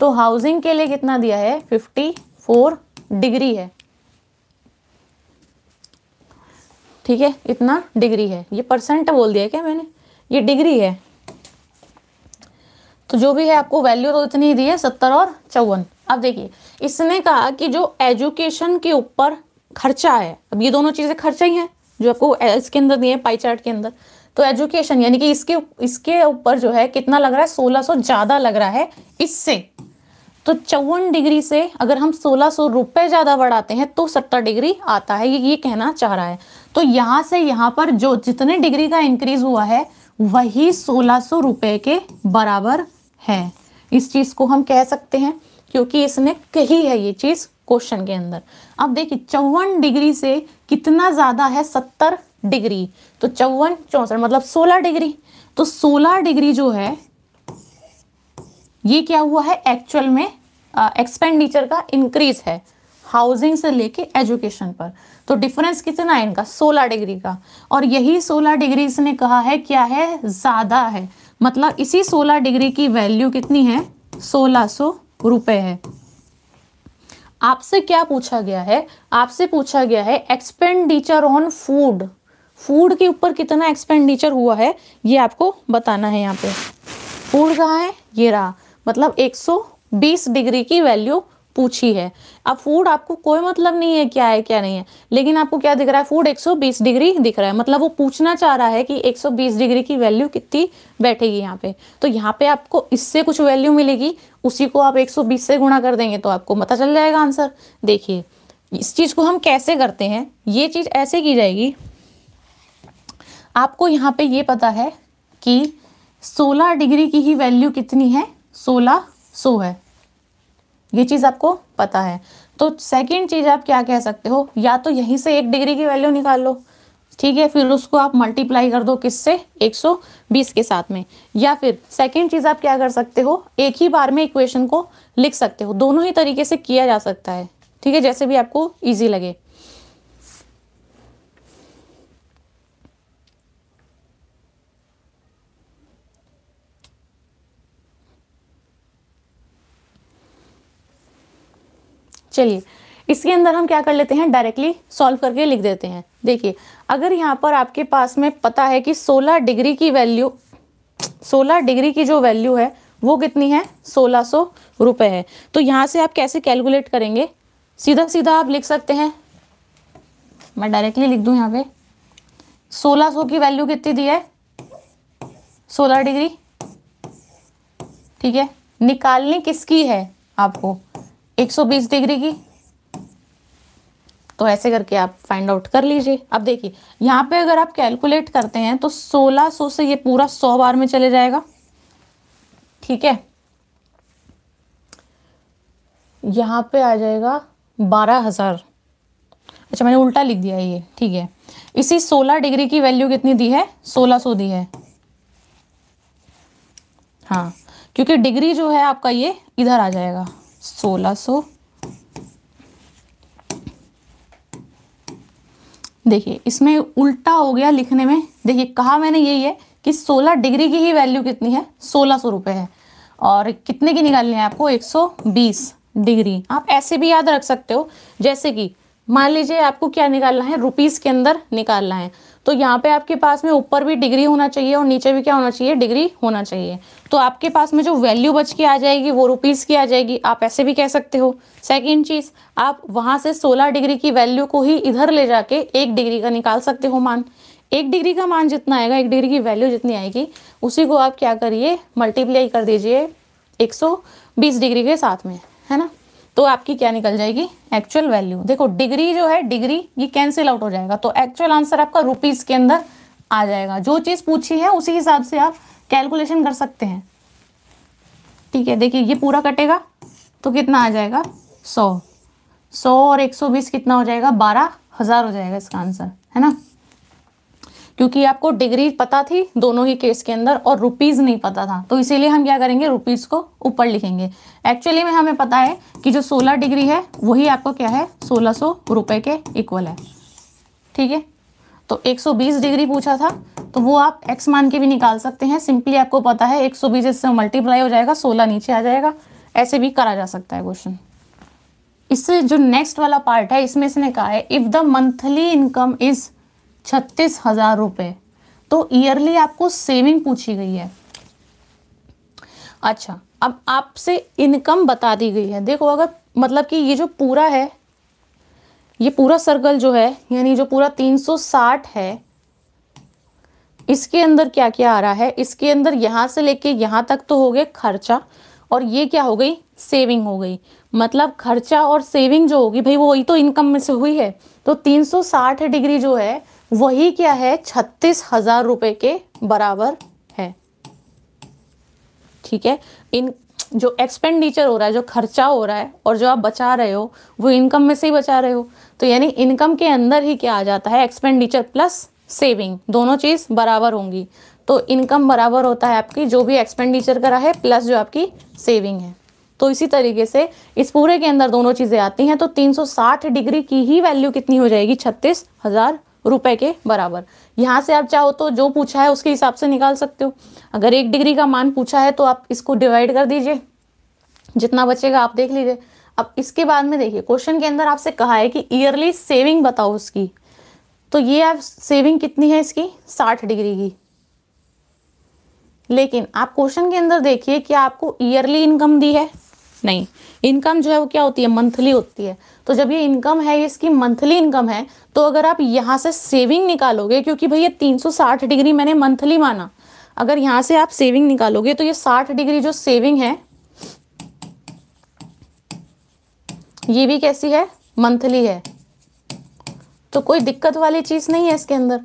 Speaker 1: तो हाउसिंग के लिए कितना दिया है फिफ्टी फोर डिग्री है ठीक है इतना डिग्री है ये परसेंट बोल दिया क्या मैंने ये डिग्री है तो जो भी है आपको वैल्यू तो इतनी ही दी है सत्तर और चौवन अब देखिए इसने कहा कि जो एजुकेशन के ऊपर खर्चा है अब ये दोनों चीज़ें खर्चा ही है जो आपको इसके अंदर दिए पाई चार्ट के अंदर तो एजुकेशन यानी कि इसके इसके ऊपर जो है कितना लग रहा है 1600 ज़्यादा लग रहा है इससे तो चौवन डिग्री से अगर हम 1600 रुपए ज़्यादा बढ़ाते हैं तो 70 डिग्री आता है ये ये कहना चाह रहा है तो यहाँ से यहाँ पर जो जितने डिग्री का इंक्रीज हुआ है वही सो रुपए के बराबर है इस चीज़ को हम कह सकते हैं क्योंकि इसने कही है ये चीज़ क्वेश्चन के अंदर अब देखिए चौवन डिग्री से कितना ज़्यादा है सत्तर डिग्री तो चौवन चौसठ मतलब सोलह डिग्री तो सोलह डिग्री जो है ये क्या हुआ है एक्चुअल में एक्सपेंडिचर का इंक्रीज है हाउसिंग से लेके एजुकेशन पर तो डिफरेंस कितना है इनका 16 डिग्री का और यही 16 डिग्री इसने कहा है क्या है ज़्यादा है मतलब इसी 16 डिग्री की वैल्यू कितनी है सोलह सो रुपये है आपसे क्या पूछा गया है आपसे पूछा गया है एक्सपेंडिचर ऑन फूड फूड के ऊपर कितना एक्सपेंडिचर हुआ है ये आपको बताना है यहाँ पे फूड कहाँ है ये रहा मतलब 120 डिग्री की वैल्यू पूछी है अब फूड आपको कोई मतलब नहीं है क्या है क्या नहीं है लेकिन आपको क्या दिख रहा है फूड 120 डिग्री दिख रहा है मतलब वो पूछना चाह रहा है कि 120 डिग्री की वैल्यू कितनी बैठेगी यहाँ पे तो यहाँ पे आपको इससे कुछ वैल्यू मिलेगी उसी को आप 120 से गुणा कर देंगे तो आपको पता चल जाएगा आंसर देखिए इस चीज़ को हम कैसे करते हैं ये चीज़ ऐसे की जाएगी आपको यहाँ पे ये पता है कि 16 डिग्री की ही वैल्यू कितनी है 16 सो है ये चीज़ आपको पता है तो सेकंड चीज़ आप क्या कह सकते हो या तो यहीं से एक डिग्री की वैल्यू निकाल लो ठीक है फिर उसको आप मल्टीप्लाई कर दो किससे 120 के साथ में या फिर सेकंड चीज़ आप क्या कर सकते हो एक ही बार में इक्वेशन को लिख सकते हो दोनों ही तरीके से किया जा सकता है ठीक है जैसे भी आपको ईजी लगे चलिए इसके अंदर हम क्या कर लेते हैं डायरेक्टली सॉल्व करके लिख देते हैं देखिए अगर यहाँ पर आपके पास में पता है कि 16 डिग्री की वैल्यू 16 डिग्री की जो वैल्यू है वो कितनी है सोलह सौ रुपये है तो यहाँ से आप कैसे कैलकुलेट करेंगे सीधा सीधा आप लिख सकते हैं मैं डायरेक्टली लिख दूँ यहाँ पे सोलह की वैल्यू कितनी दी है सोलह डिग्री ठीक है निकालनी किसकी है आपको 120 डिग्री की तो ऐसे करके आप फाइंड आउट कर लीजिए अब देखिए यहाँ पे अगर आप कैलकुलेट करते हैं तो 1600 से ये पूरा 100 बार में चले जाएगा ठीक है यहाँ पे आ जाएगा बारह हज़ार अच्छा मैंने उल्टा लिख दिया ये ठीक है इसी सोलह डिग्री की वैल्यू कितनी दी है सोलह दी है हाँ क्योंकि डिग्री जो है आपका ये इधर आ जाएगा सोलह देखिए इसमें उल्टा हो गया लिखने में देखिए कहा मैंने यही है कि 16 डिग्री की ही वैल्यू कितनी है सोलह सौ रुपए है और कितने की निकालनी है आपको 120 डिग्री आप ऐसे भी याद रख सकते हो जैसे कि मान लीजिए आपको क्या निकालना है रुपीस के अंदर निकालना है तो यहाँ पे आपके पास में ऊपर भी डिग्री होना चाहिए और नीचे भी क्या होना चाहिए डिग्री होना चाहिए तो आपके पास में जो वैल्यू बच के आ जाएगी वो रुपीज़ की आ जाएगी आप ऐसे भी कह सकते हो सेकेंड चीज़ आप वहाँ से सोलह डिग्री की वैल्यू को ही इधर ले जाके एक डिग्री का निकाल सकते हो मान एक डिग्री का मान जितना आएगा एक डिग्री की वैल्यू जितनी आएगी उसी को आप क्या करिए मल्टीप्लाई कर दीजिए 120 डिग्री के साथ में है ना तो आपकी क्या निकल जाएगी एक्चुअल वैल्यू देखो डिग्री जो है डिग्री ये कैंसिल आउट हो जाएगा तो एक्चुअल आंसर आपका रुपीज़ के अंदर आ जाएगा जो चीज़ पूछी है उसी हिसाब से आप कैलकुलेशन कर सकते हैं ठीक है देखिए ये पूरा कटेगा तो कितना आ जाएगा सौ सौ और एक सौ बीस कितना हो जाएगा बारह हज़ार हो जाएगा इसका आंसर है ना क्योंकि आपको डिग्री पता थी दोनों ही केस के अंदर और रुपीज़ नहीं पता था तो इसीलिए हम क्या करेंगे रुपीज़ को ऊपर लिखेंगे एक्चुअली में हमें पता है कि जो सोलह डिग्री है वही आपको क्या है सोलह सौ सो रुपये के इक्वल है ठीक है तो 120 डिग्री पूछा था तो वो आप एक्स मान के भी निकाल सकते हैं सिंपली आपको पता है बीस इससे मल्टीप्लाई हो जाएगा सोलह नीचे आ जाएगा ऐसे भी करा जा सकता है क्वेश्चन इससे जो नेक्स्ट वाला पार्ट है इसमें इसने कहा है if the monthly income is छत्तीस हजार रुपए तो ईयरली आपको सेविंग पूछी गई है अच्छा अब आपसे इनकम बता दी गई है देखो अगर मतलब कि ये जो पूरा है ये पूरा सर्कल जो है यानी जो पूरा 360 है इसके अंदर क्या क्या आ रहा है इसके अंदर यहां से लेके यहां तक तो हो गए खर्चा और ये क्या हो गई सेविंग हो गई मतलब खर्चा और सेविंग जो होगी भाई वो वही तो इनकम में से हुई है तो 360 डिग्री जो है वही क्या है छत्तीस हजार रुपये के बराबर है ठीक है इन जो एक्सपेंडिचर हो रहा है जो खर्चा हो रहा है और जो आप बचा रहे हो वो इनकम में से ही बचा रहे हो तो यानी इनकम के अंदर ही क्या आ जाता है एक्सपेंडिचर प्लस सेविंग दोनों चीज़ बराबर होंगी तो इनकम बराबर होता है आपकी जो भी एक्सपेंडिचर करा है प्लस जो आपकी सेविंग है तो इसी तरीके से इस पूरे के अंदर दोनों चीज़ें आती हैं तो 360 डिग्री की ही वैल्यू कितनी हो जाएगी छत्तीस हज़ार रुपए के बराबर यहाँ से आप चाहो तो जो पूछा है उसके हिसाब से निकाल सकते हो अगर एक डिग्री का मान पूछा है तो आप इसको डिवाइड कर दीजिए जितना बचेगा आप देख लीजिए अब इसके बाद में देखिए क्वेश्चन के अंदर आपसे कहा है कि ईयरली सेविंग बताओ उसकी तो ये आप सेविंग कितनी है इसकी साठ डिग्री की लेकिन आप क्वेश्चन के अंदर देखिए कि आपको ईयरली इनकम दी है नहीं इनकम जो है वो क्या होती है मंथली होती है तो जब ये इनकम है इसकी मंथली इनकम है तो अगर आप यहाँ से सेविंग निकालोगे क्योंकि भैया 360 डिग्री मैंने मंथली माना अगर यहाँ से आप सेविंग निकालोगे तो ये 60 डिग्री जो सेविंग है ये भी कैसी है मंथली है तो कोई दिक्कत वाली चीज़ नहीं है इसके अंदर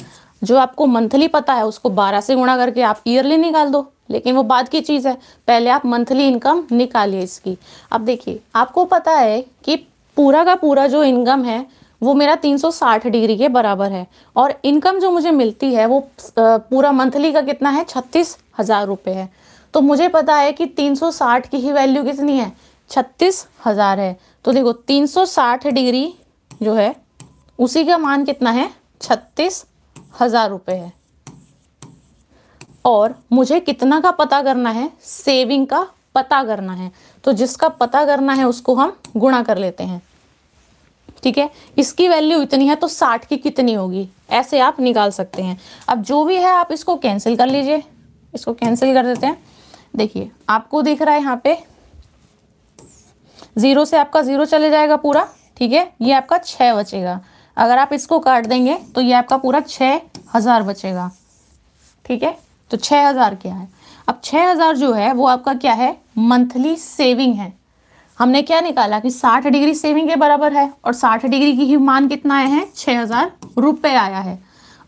Speaker 1: जो आपको मंथली पता है उसको 12 से गुणा करके आप ईयरली निकाल दो लेकिन वो बाद की चीज़ है पहले आप मंथली इनकम निकालिए इसकी अब देखिए आपको पता है कि पूरा का पूरा जो इनकम है वो मेरा 360 डिग्री के बराबर है और इनकम जो मुझे मिलती है वो पूरा मंथली का कितना है छत्तीस हज़ार रुपये है तो मुझे पता है कि 360 की ही वैल्यू कितनी है छत्तीस हज़ार है तो देखो 360 डिग्री जो है उसी का मान कितना है छत्तीस हज़ार रुपये है और मुझे कितना का पता करना है सेविंग का पता करना है तो जिसका पता करना है उसको हम गुणा कर लेते हैं ठीक है इसकी वैल्यू इतनी है तो साठ की कितनी होगी ऐसे आप निकाल सकते हैं अब जो भी है आप इसको कैंसिल कर लीजिए इसको कैंसिल कर देते हैं देखिए आपको दिख रहा है यहाँ पे ज़ीरो से आपका ज़ीरो चले जाएगा पूरा ठीक है ये आपका छः बचेगा अगर आप इसको काट देंगे तो ये आपका पूरा छः हज़ार बचेगा ठीक है तो छः हज़ार क्या है अब छः हज़ार जो है वो आपका क्या है मंथली सेविंग है हमने क्या निकाला कि साठ डिग्री सेविंग के बराबर है और साठ डिग्री की ही मान कितना आया है छः हज़ार रुपये आया है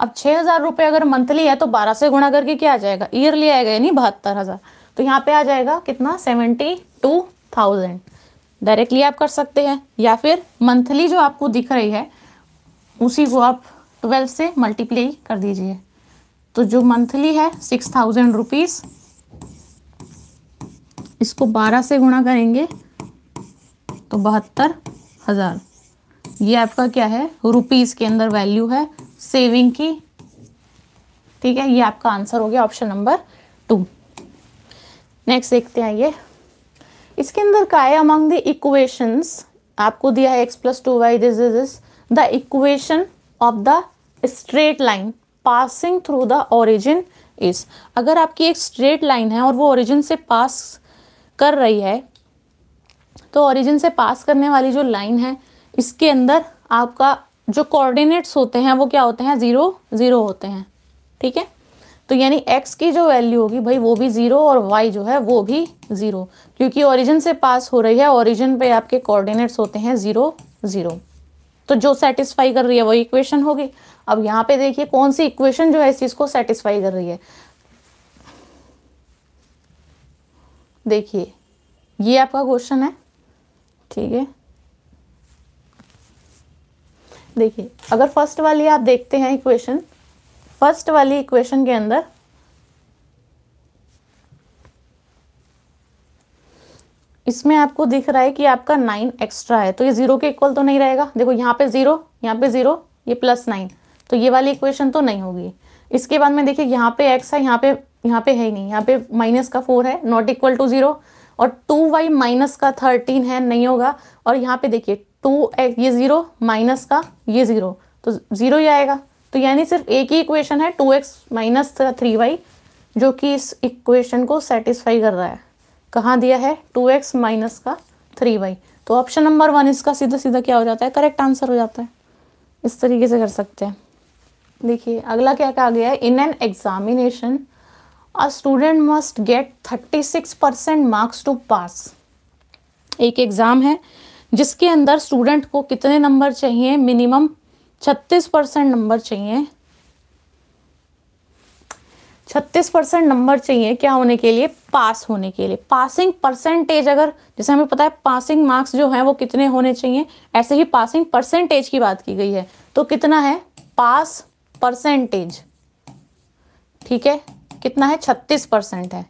Speaker 1: अब छः हज़ार रुपये अगर मंथली है तो बारह से गुणा करके क्या आ जाएगा ईयरली आएगा यानी बहत्तर हज़ार तो यहाँ पे आ जाएगा कितना सेवेंटी टू थाउजेंड डायरेक्टली आप कर सकते हैं या फिर मंथली जो आपको दिख रही है उसी को आप ट्वेल्व से मल्टीप्लाई कर दीजिए तो जो मंथली है सिक्स थाउजेंड रुपीज़ इसको बारह से गुणा करेंगे तो बहत्तर हज़ार ये आपका क्या है रुपीज़ के अंदर वैल्यू है सेविंग की ठीक है ये आपका आंसर हो गया ऑप्शन नंबर टू नेक्स्ट देखते हैं ये इसके अंदर का है अमंग द इक्वेशंस आपको दिया है X plus two Y this is is the equation of the straight line passing through the origin is अगर आपकी एक स्ट्रेट लाइन है और वो ओरिजिन से पास कर रही है तो ओरिजिन से पास करने वाली जो लाइन है इसके अंदर आपका जो कोऑर्डिनेट्स होते हैं वो क्या होते हैं ज़ीरो ज़ीरो होते हैं ठीक है तो यानी एक्स की जो वैल्यू होगी भाई वो भी ज़ीरो और वाई जो है वो भी ज़ीरो क्योंकि ओरिजिन से पास हो रही है ओरिजिन पे आपके कोऑर्डिनेट्स होते हैं ज़ीरो ज़ीरो तो जो सेटिस्फाई कर रही है वही इक्वेशन होगी अब यहाँ पे देखिए कौन सी इक्वेशन जो है इस चीज़ को सेटिस्फाई कर रही है देखिए ये आपका क्वेश्चन है ठीक है देखिए अगर फर्स्ट वाली आप देखते हैं इक्वेशन फर्स्ट वाली इक्वेशन के अंदर इसमें आपको दिख रहा है कि आपका नाइन एक्स्ट्रा है तो ये जीरो के इक्वल तो नहीं रहेगा देखो यहाँ पे जीरो यहाँ पे जीरो ये प्लस नाइन तो ये वाली इक्वेशन तो नहीं होगी इसके बाद में देखिए यहाँ पे एक्स है यहाँ पे यहाँ पे है ही नहीं यहाँ पे माइनस का फोर है नॉट इक्वल टू ज़ीरो और टू वाई माइनस का थर्टीन है नहीं होगा और यहाँ पे देखिए टू एक्स ये ज़ीरो माइनस का ये ज़ीरो तो ज़ीरो ही आएगा तो यानी सिर्फ एक ही इक्वेशन है two X minus three Y जो कि इस इक्वेशन को सेटिस्फाई कर रहा है कहाँ दिया है टू एक्स माइनस का थ्री वाई तो ऑप्शन नंबर वन इसका सीधा सीधा क्या हो जाता है करेक्ट आंसर हो जाता है इस तरीके से कर सकते हैं देखिए अगला क्या कहा गया है in an examination a student must get thirty six percent marks to pass एक एग्ज़ाम है जिसके अंदर स्टूडेंट को कितने नंबर चाहिए मिनिमम छत्तीस परसेंट नंबर चाहिए छत्तीस परसेंट नंबर चाहिए क्या होने के लिए पास होने के लिए पासिंग परसेंटेज अगर जैसे हमें पता है पासिंग मार्क्स जो है वो कितने होने चाहिए ऐसे ही पासिंग परसेंटेज की बात की गई है तो कितना है पास परसेंटेज ठीक है कितना है छत्तीस परसेंट है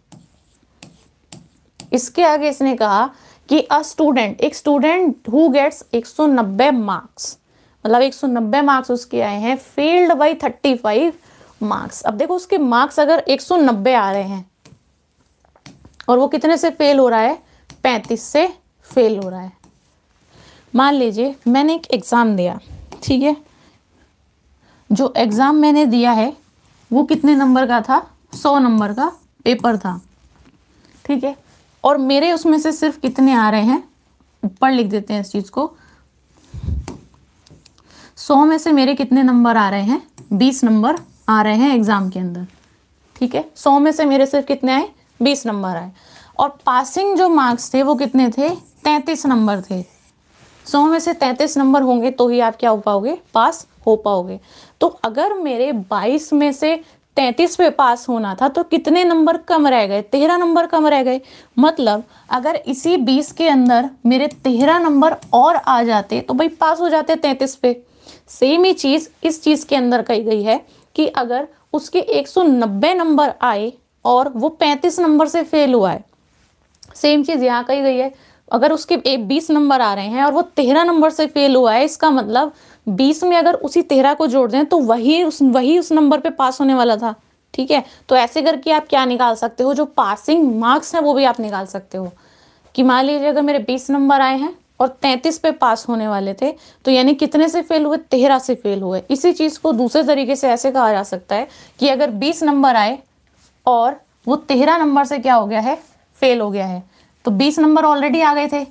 Speaker 1: इसके आगे इसने कहा कि अ स्टूडेंट एक स्टूडेंट हु गेट्स 190 मार्क्स मतलब 190 मार्क्स उसके आए हैं फेल्ड बाई 35 मार्क्स अब देखो उसके मार्क्स अगर 190 आ रहे हैं और वो कितने से फेल हो रहा है 35 से फेल हो रहा है मान लीजिए मैंने एक एग्ज़ाम दिया ठीक है जो एग्ज़ाम मैंने दिया है वो कितने नंबर का था सौ नंबर का पेपर था ठीक है और मेरे उसमें से सिर्फ कितने आ रहे हैं ऊपर लिख देते हैं इस चीज़ को सौ में से मेरे कितने नंबर आ रहे हैं बीस नंबर आ रहे हैं एग्ज़ाम के अंदर ठीक है सौ में से मेरे सिर्फ कितने आए बीस नंबर आए और पासिंग जो मार्क्स थे वो कितने थे तैंतीस नंबर थे सौ में से तैंतीस नंबर होंगे तो ही आप क्या हो पाओगे पास हो पाओगे तो अगर मेरे बाईस में से तैतीस पे पास होना था तो कितने नंबर कम रह गए तेरह नंबर कम रह गए मतलब अगर इसी बीस के अंदर मेरे तेरह नंबर और आ जाते तो भाई पास हो जाते तैतीस पे सेम ही चीज़ इस चीज़ के अंदर कही गई है कि अगर उसके एक सौ नब्बे नंबर आए और वो पैंतीस नंबर से फेल हुआ है सेम चीज़ यहाँ कही गई है अगर उसके एक बीस नंबर आ रहे हैं और वो तेरह नंबर से फेल हुआ है इसका मतलब बीस में अगर उसी तेरह को जोड़ दें तो वही उस वही उस नंबर पे पास होने वाला था ठीक है तो ऐसे करके आप क्या निकाल सकते हो जो पासिंग मार्क्स हैं वो भी आप निकाल सकते हो कि मान लीजिए अगर मेरे बीस नंबर आए हैं और तैंतीस पे पास होने वाले थे तो यानी कितने से फेल हुए तेरह से फेल हुए इसी चीज़ को दूसरे तरीके से ऐसे कहा जा सकता है कि अगर बीस नंबर आए और वो तेरह नंबर से क्या हो गया है फेल हो गया है तो बीस नंबर ऑलरेडी आ गए थे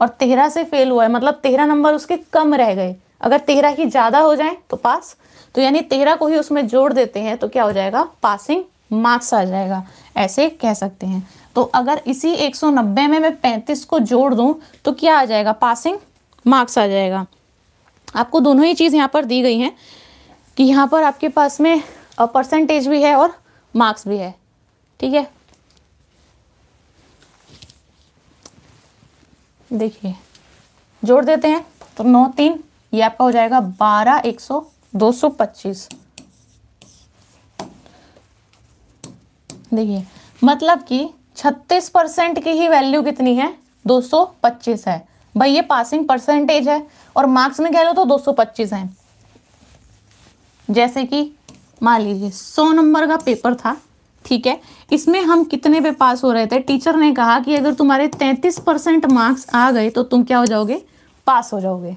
Speaker 1: और तेरह से फेल हुआ है मतलब तेरह नंबर उसके कम रह गए अगर तेरह ही ज़्यादा हो जाए तो पास तो यानी तेरह को ही उसमें जोड़ देते हैं तो क्या हो जाएगा पासिंग मार्क्स आ जाएगा ऐसे कह सकते हैं तो अगर इसी 190 में मैं 35 को जोड़ दूं तो क्या आ जाएगा पासिंग मार्क्स आ जाएगा आपको दोनों ही चीज़ यहाँ पर दी गई हैं कि यहाँ पर आपके पास में परसेंटेज भी है और मार्क्स भी है ठीक है देखिए जोड़ देते हैं तो नौ तीन ये आपका हो जाएगा बारह एक सौ दो सौ पच्चीस देखिए मतलब कि छत्तीस परसेंट की ही वैल्यू कितनी है दो सौ पच्चीस है भाई ये पासिंग परसेंटेज है और मार्क्स में कह लो तो दो सौ पच्चीस है जैसे कि मान लीजिए सौ नंबर का पेपर था ठीक है इसमें हम कितने पे पास हो रहे थे टीचर ने कहा कि अगर तुम्हारे तैतीस परसेंट मार्क्स आ गए तो तुम क्या हो जाओगे पास हो जाओगे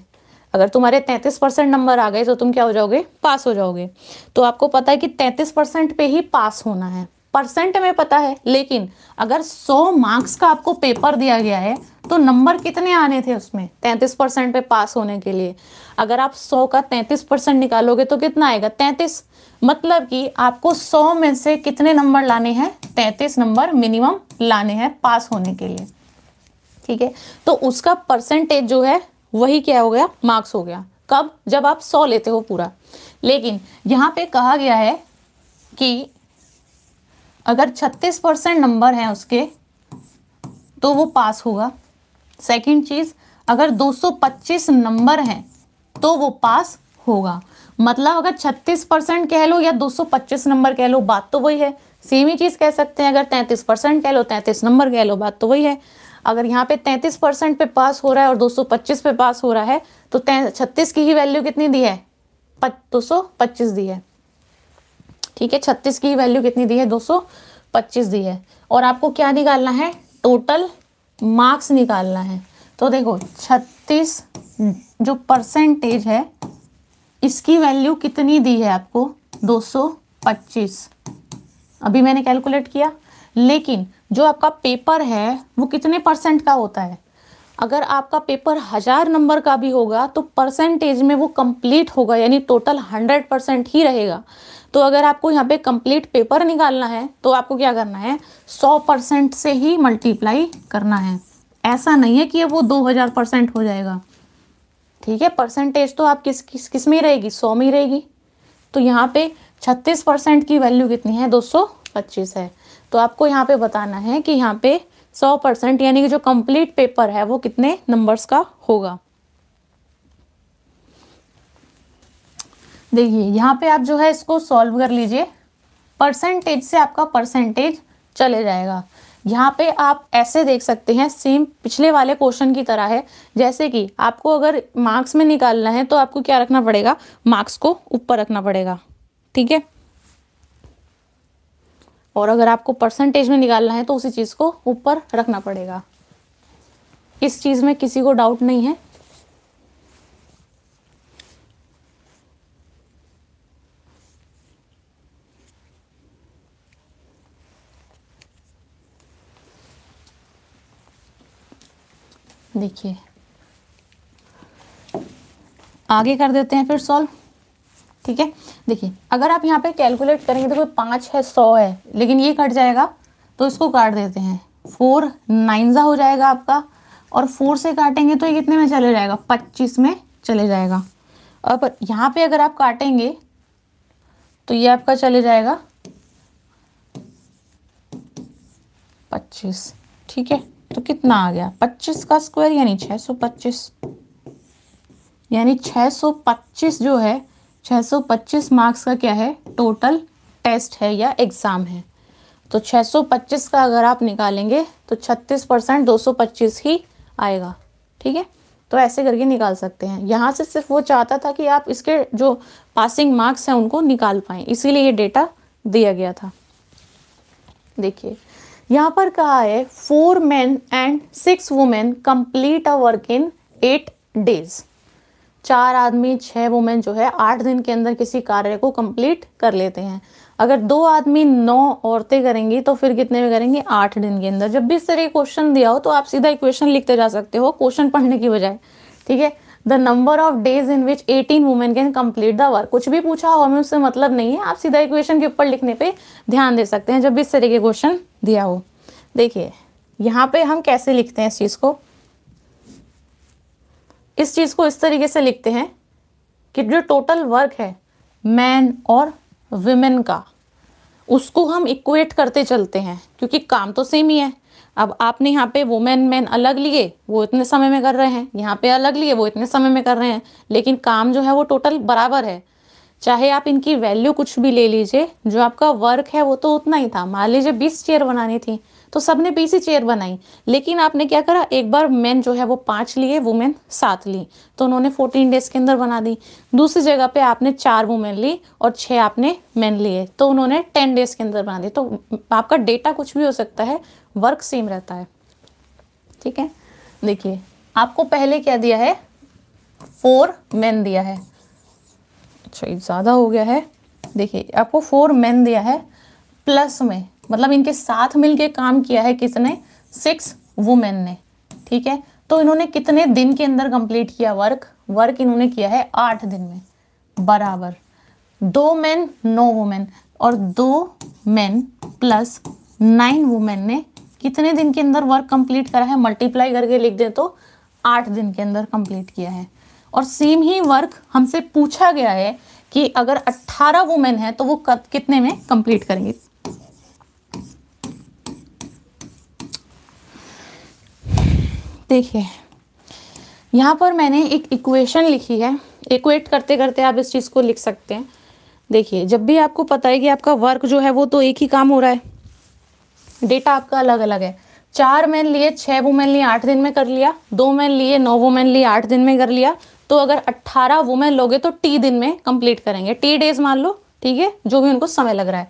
Speaker 1: अगर तुम्हारे तैतीस परसेंट नंबर आ गए तो तुम क्या हो जाओगे पास हो जाओगे तो आपको पता है कि तैतीस परसेंट पे ही पास होना है परसेंट में पता है लेकिन अगर सौ मार्क्स का आपको पेपर दिया गया है तो नंबर कितने आने थे उसमें तैतीस परसेंट पे पास होने के लिए अगर आप सौ का तैतीस परसेंट निकालोगे तो कितना आएगा तैतीस मतलब कि आपको 100 में से कितने नंबर लाने हैं 33 नंबर मिनिमम लाने हैं पास होने के लिए ठीक है तो उसका परसेंटेज जो है वही क्या हो गया मार्क्स हो गया कब जब आप 100 लेते हो पूरा लेकिन यहाँ पे कहा गया है कि अगर 36 परसेंट नंबर हैं उसके तो वो पास होगा सेकंड चीज़ अगर 225 नंबर हैं तो वो पास होगा मतलब अगर 36 परसेंट कह लो या 225 नंबर कह लो बात तो वही है सेम ही चीज़ कह सकते हैं अगर 33 परसेंट कह लो 33 नंबर कह लो बात तो वही है अगर यहाँ पे 33 परसेंट पे पास हो रहा है और 225 पे पास हो रहा है तो छत्तीस की ही वैल्यू कितनी दी है दो दी है ठीक है छत्तीस की वैल्यू कितनी दी है दो दी है और आपको क्या निकालना है टोटल मार्क्स निकालना है तो देखो छत्तीस जो परसेंटेज है इसकी वैल्यू कितनी दी है आपको 225 अभी मैंने कैलकुलेट किया लेकिन जो आपका पेपर है वो कितने परसेंट का होता है अगर आपका पेपर हज़ार नंबर का भी होगा तो परसेंटेज में वो कंप्लीट होगा यानी टोटल हंड्रेड परसेंट ही रहेगा तो अगर आपको यहाँ पे कंप्लीट पेपर निकालना है तो आपको क्या करना है सौ परसेंट से ही मल्टीप्लाई करना है ऐसा नहीं है कि वो दो हज़ार परसेंट हो जाएगा ठीक है परसेंटेज तो आप किस किस किस में रहेगी सौ में रहेगी तो यहाँ पे छत्तीस परसेंट की वैल्यू कितनी है दो सौ पच्चीस है तो आपको यहाँ पे बताना है कि यहाँ पे सौ परसेंट यानी कि जो कंप्लीट पेपर है वो कितने नंबर्स का होगा देखिए यहाँ पे आप जो है इसको सॉल्व कर लीजिए परसेंटेज से आपका परसेंटेज चले जाएगा यहाँ पे आप ऐसे देख सकते हैं सेम पिछले वाले क्वेश्चन की तरह है जैसे कि आपको अगर मार्क्स में निकालना है तो आपको क्या रखना पड़ेगा मार्क्स को ऊपर रखना पड़ेगा ठीक है और अगर आपको परसेंटेज में निकालना है तो उसी चीज़ को ऊपर रखना पड़ेगा इस चीज़ में किसी को डाउट नहीं है देखिए आगे कर देते हैं फिर सॉल्व ठीक है देखिए अगर आप यहाँ पे कैलकुलेट करेंगे तो कोई पाँच है सौ है लेकिन ये कट जाएगा तो इसको काट देते हैं फोर नाइन्जा हो जाएगा आपका और फोर से काटेंगे तो ये कितने में चले जाएगा पच्चीस में चले जाएगा और पर यहाँ पे अगर आप काटेंगे तो ये आपका चले जाएगा पच्चीस ठीक है तो कितना आ गया 25 का स्क्वायर यानी 625 यानी 625 जो है 625 मार्क्स का क्या है टोटल टेस्ट है या एग्ज़ाम है तो 625 का अगर आप निकालेंगे तो 36 परसेंट दो ही आएगा ठीक है तो ऐसे करके निकाल सकते हैं यहाँ से सिर्फ वो चाहता था कि आप इसके जो पासिंग मार्क्स हैं उनको निकाल पाएं इसीलिए ये डेटा दिया गया था देखिए यहाँ पर कहा है four men and six women complete a work in eight days चार आदमी छह वुमेन जो है आठ दिन के अंदर किसी कार्य को कंप्लीट कर लेते हैं अगर दो आदमी नौ औरतें करेंगी तो फिर कितने में करेंगे आठ दिन के अंदर जब भी इस तरह क्वेश्चन दिया हो तो आप सीधा इक्वेशन लिखते जा सकते हो क्वेश्चन पढ़ने की बजाय ठीक है the number of days in which 18 women can complete the work कुछ भी पूछा हो हमें उससे मतलब नहीं है आप सीधा इक्वेशन के ऊपर लिखने पे ध्यान दे सकते हैं जब भी इस तरह के क्वेश्चन दिया हो देखिए यहाँ पे हम कैसे लिखते हैं इस चीज़ को इस चीज़ को इस तरीके से लिखते हैं कि जो टोटल वर्क है मैन और वुमेन का उसको हम इक्वेट करते चलते हैं क्योंकि काम तो सेम ही है अब आपने यहाँ पे वुमेन मैन अलग लिए वो इतने समय में कर रहे हैं यहाँ पे अलग लिए वो इतने समय में कर रहे हैं लेकिन काम जो है वो टोटल बराबर है चाहे आप इनकी वैल्यू कुछ भी ले लीजिए जो आपका वर्क है वो तो उतना ही था मान लीजिए बीस चेयर बनानी थी तो सबने बीस ही चेयर बनाई लेकिन आपने क्या करा एक बार मेन जो है वो पांच लिए वुमेन सात ली तो उन्होंने फोर्टीन डेज के अंदर बना दी दूसरी जगह पे आपने चार वुमेन ली और छह आपने मेन लिए तो उन्होंने टेन डेज के अंदर बना दी तो आपका डेटा कुछ भी हो सकता है वर्क सेम रहता है ठीक है देखिए आपको पहले क्या दिया है फोर मैन दिया है अच्छा ज़्यादा हो गया है देखिए आपको फोर मैन दिया है प्लस में मतलब इनके साथ मिलके काम किया है किसने सिक्स वुमेन ने ठीक है तो इन्होंने कितने दिन के अंदर कंप्लीट किया वर्क वर्क इन्होंने किया है आठ दिन में बराबर दो मैन नो वुमेन और दो मैन प्लस नाइन वुमेन ने कितने दिन के अंदर वर्क कंप्लीट करा है मल्टीप्लाई करके लिख दें तो आठ दिन के अंदर कंप्लीट किया है और सेम ही वर्क हमसे पूछा गया है कि अगर 18 वुमेन है तो वो कितने में कंप्लीट करेंगे देखिए यहां पर मैंने एक इक्वेशन लिखी है इक्वेट करते करते आप इस चीज़ को लिख सकते हैं देखिए जब भी आपको पता है कि आपका वर्क जो है वो तो एक ही काम हो रहा है डेटा आपका अलग अलग है चार मैन लिए छः वुमेन लिए आठ दिन में कर लिया दो मैन लिए नौ वुमेन लिए आठ दिन में कर लिया तो अगर अट्ठारह वुमेन लोगे तो टी दिन में कंप्लीट करेंगे टी डेज मान लो ठीक है जो भी उनको समय लग रहा है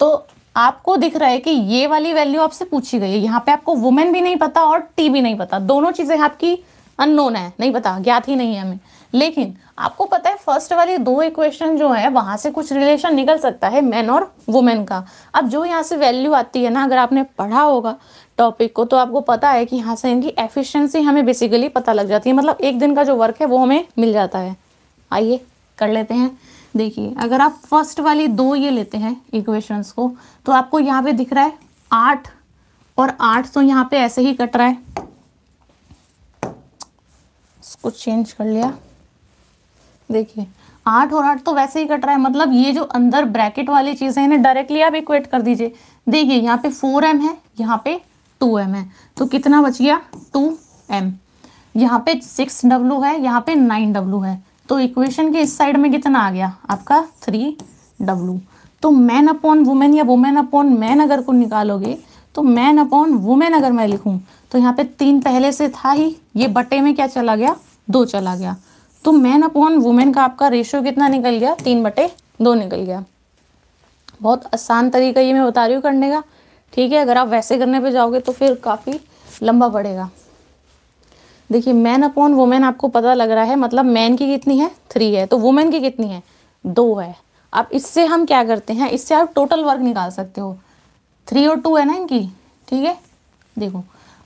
Speaker 1: तो आपको दिख रहा है कि ये वाली वैल्यू आपसे पूछी गई है यहाँ पे आपको वुमेन भी नहीं पता और टी भी नहीं पता दोनों चीज़ें आपकी अननोन है नहीं पता ज्ञात ही नहीं है हमें लेकिन आपको पता है फर्स्ट वाली दो इक्वेशन जो है वहां से कुछ रिलेशन निकल सकता है मैन और वुमेन का अब जो यहाँ से वैल्यू आती है ना अगर आपने पढ़ा होगा टॉपिक को तो आपको पता है कि यहाँ से इनकी एफिशिएंसी हमें बेसिकली पता लग जाती है मतलब एक दिन का जो वर्क है वो हमें मिल जाता है आइए कर लेते हैं देखिए अगर आप फर्स्ट वाली दो ये लेते हैं इक्वेशंस को तो आपको यहाँ पे दिख रहा है आठ और आठ तो यहाँ पे ऐसे ही कट रहा है इसको चेंज कर लिया देखिए आठ और आठ तो वैसे ही कट रहा है मतलब ये जो अंदर ब्रैकेट वाली चीज़ें इन्हें डायरेक्टली आप इक्वेट कर दीजिए देखिए यहाँ पे फोर एम है यहाँ पे टू एम है तो कितना बच गया टू एम यहाँ पे सिक्स डब्लू है यहाँ पे नाइन डब्लू है तो इक्वेशन के इस साइड में कितना आ गया आपका थ्री डब्लू तो मैन अपॉन वुमेन या वुमेन अपॉन मैन अगर को निकालोगे तो मैन अपॉन वुमेन अगर मैं लिखूँ तो यहाँ पे तीन पहले से था ही ये बटे में क्या चला गया दो चला गया तो मैन अपॉन वुमेन का आपका रेशियो कितना निकल गया तीन बटे दो निकल गया बहुत आसान तरीका ये मैं बता रही हूँ करने का ठीक है अगर आप वैसे करने पे जाओगे तो फिर काफ़ी लंबा पड़ेगा देखिए मैन अपॉन वुमेन आपको पता लग रहा है मतलब मैन की कितनी है थ्री है तो वुमेन की कितनी है दो है अब इससे हम क्या करते हैं इससे आप टोटल वर्क निकाल सकते हो थ्री और टू है ना इनकी ठीक है देखो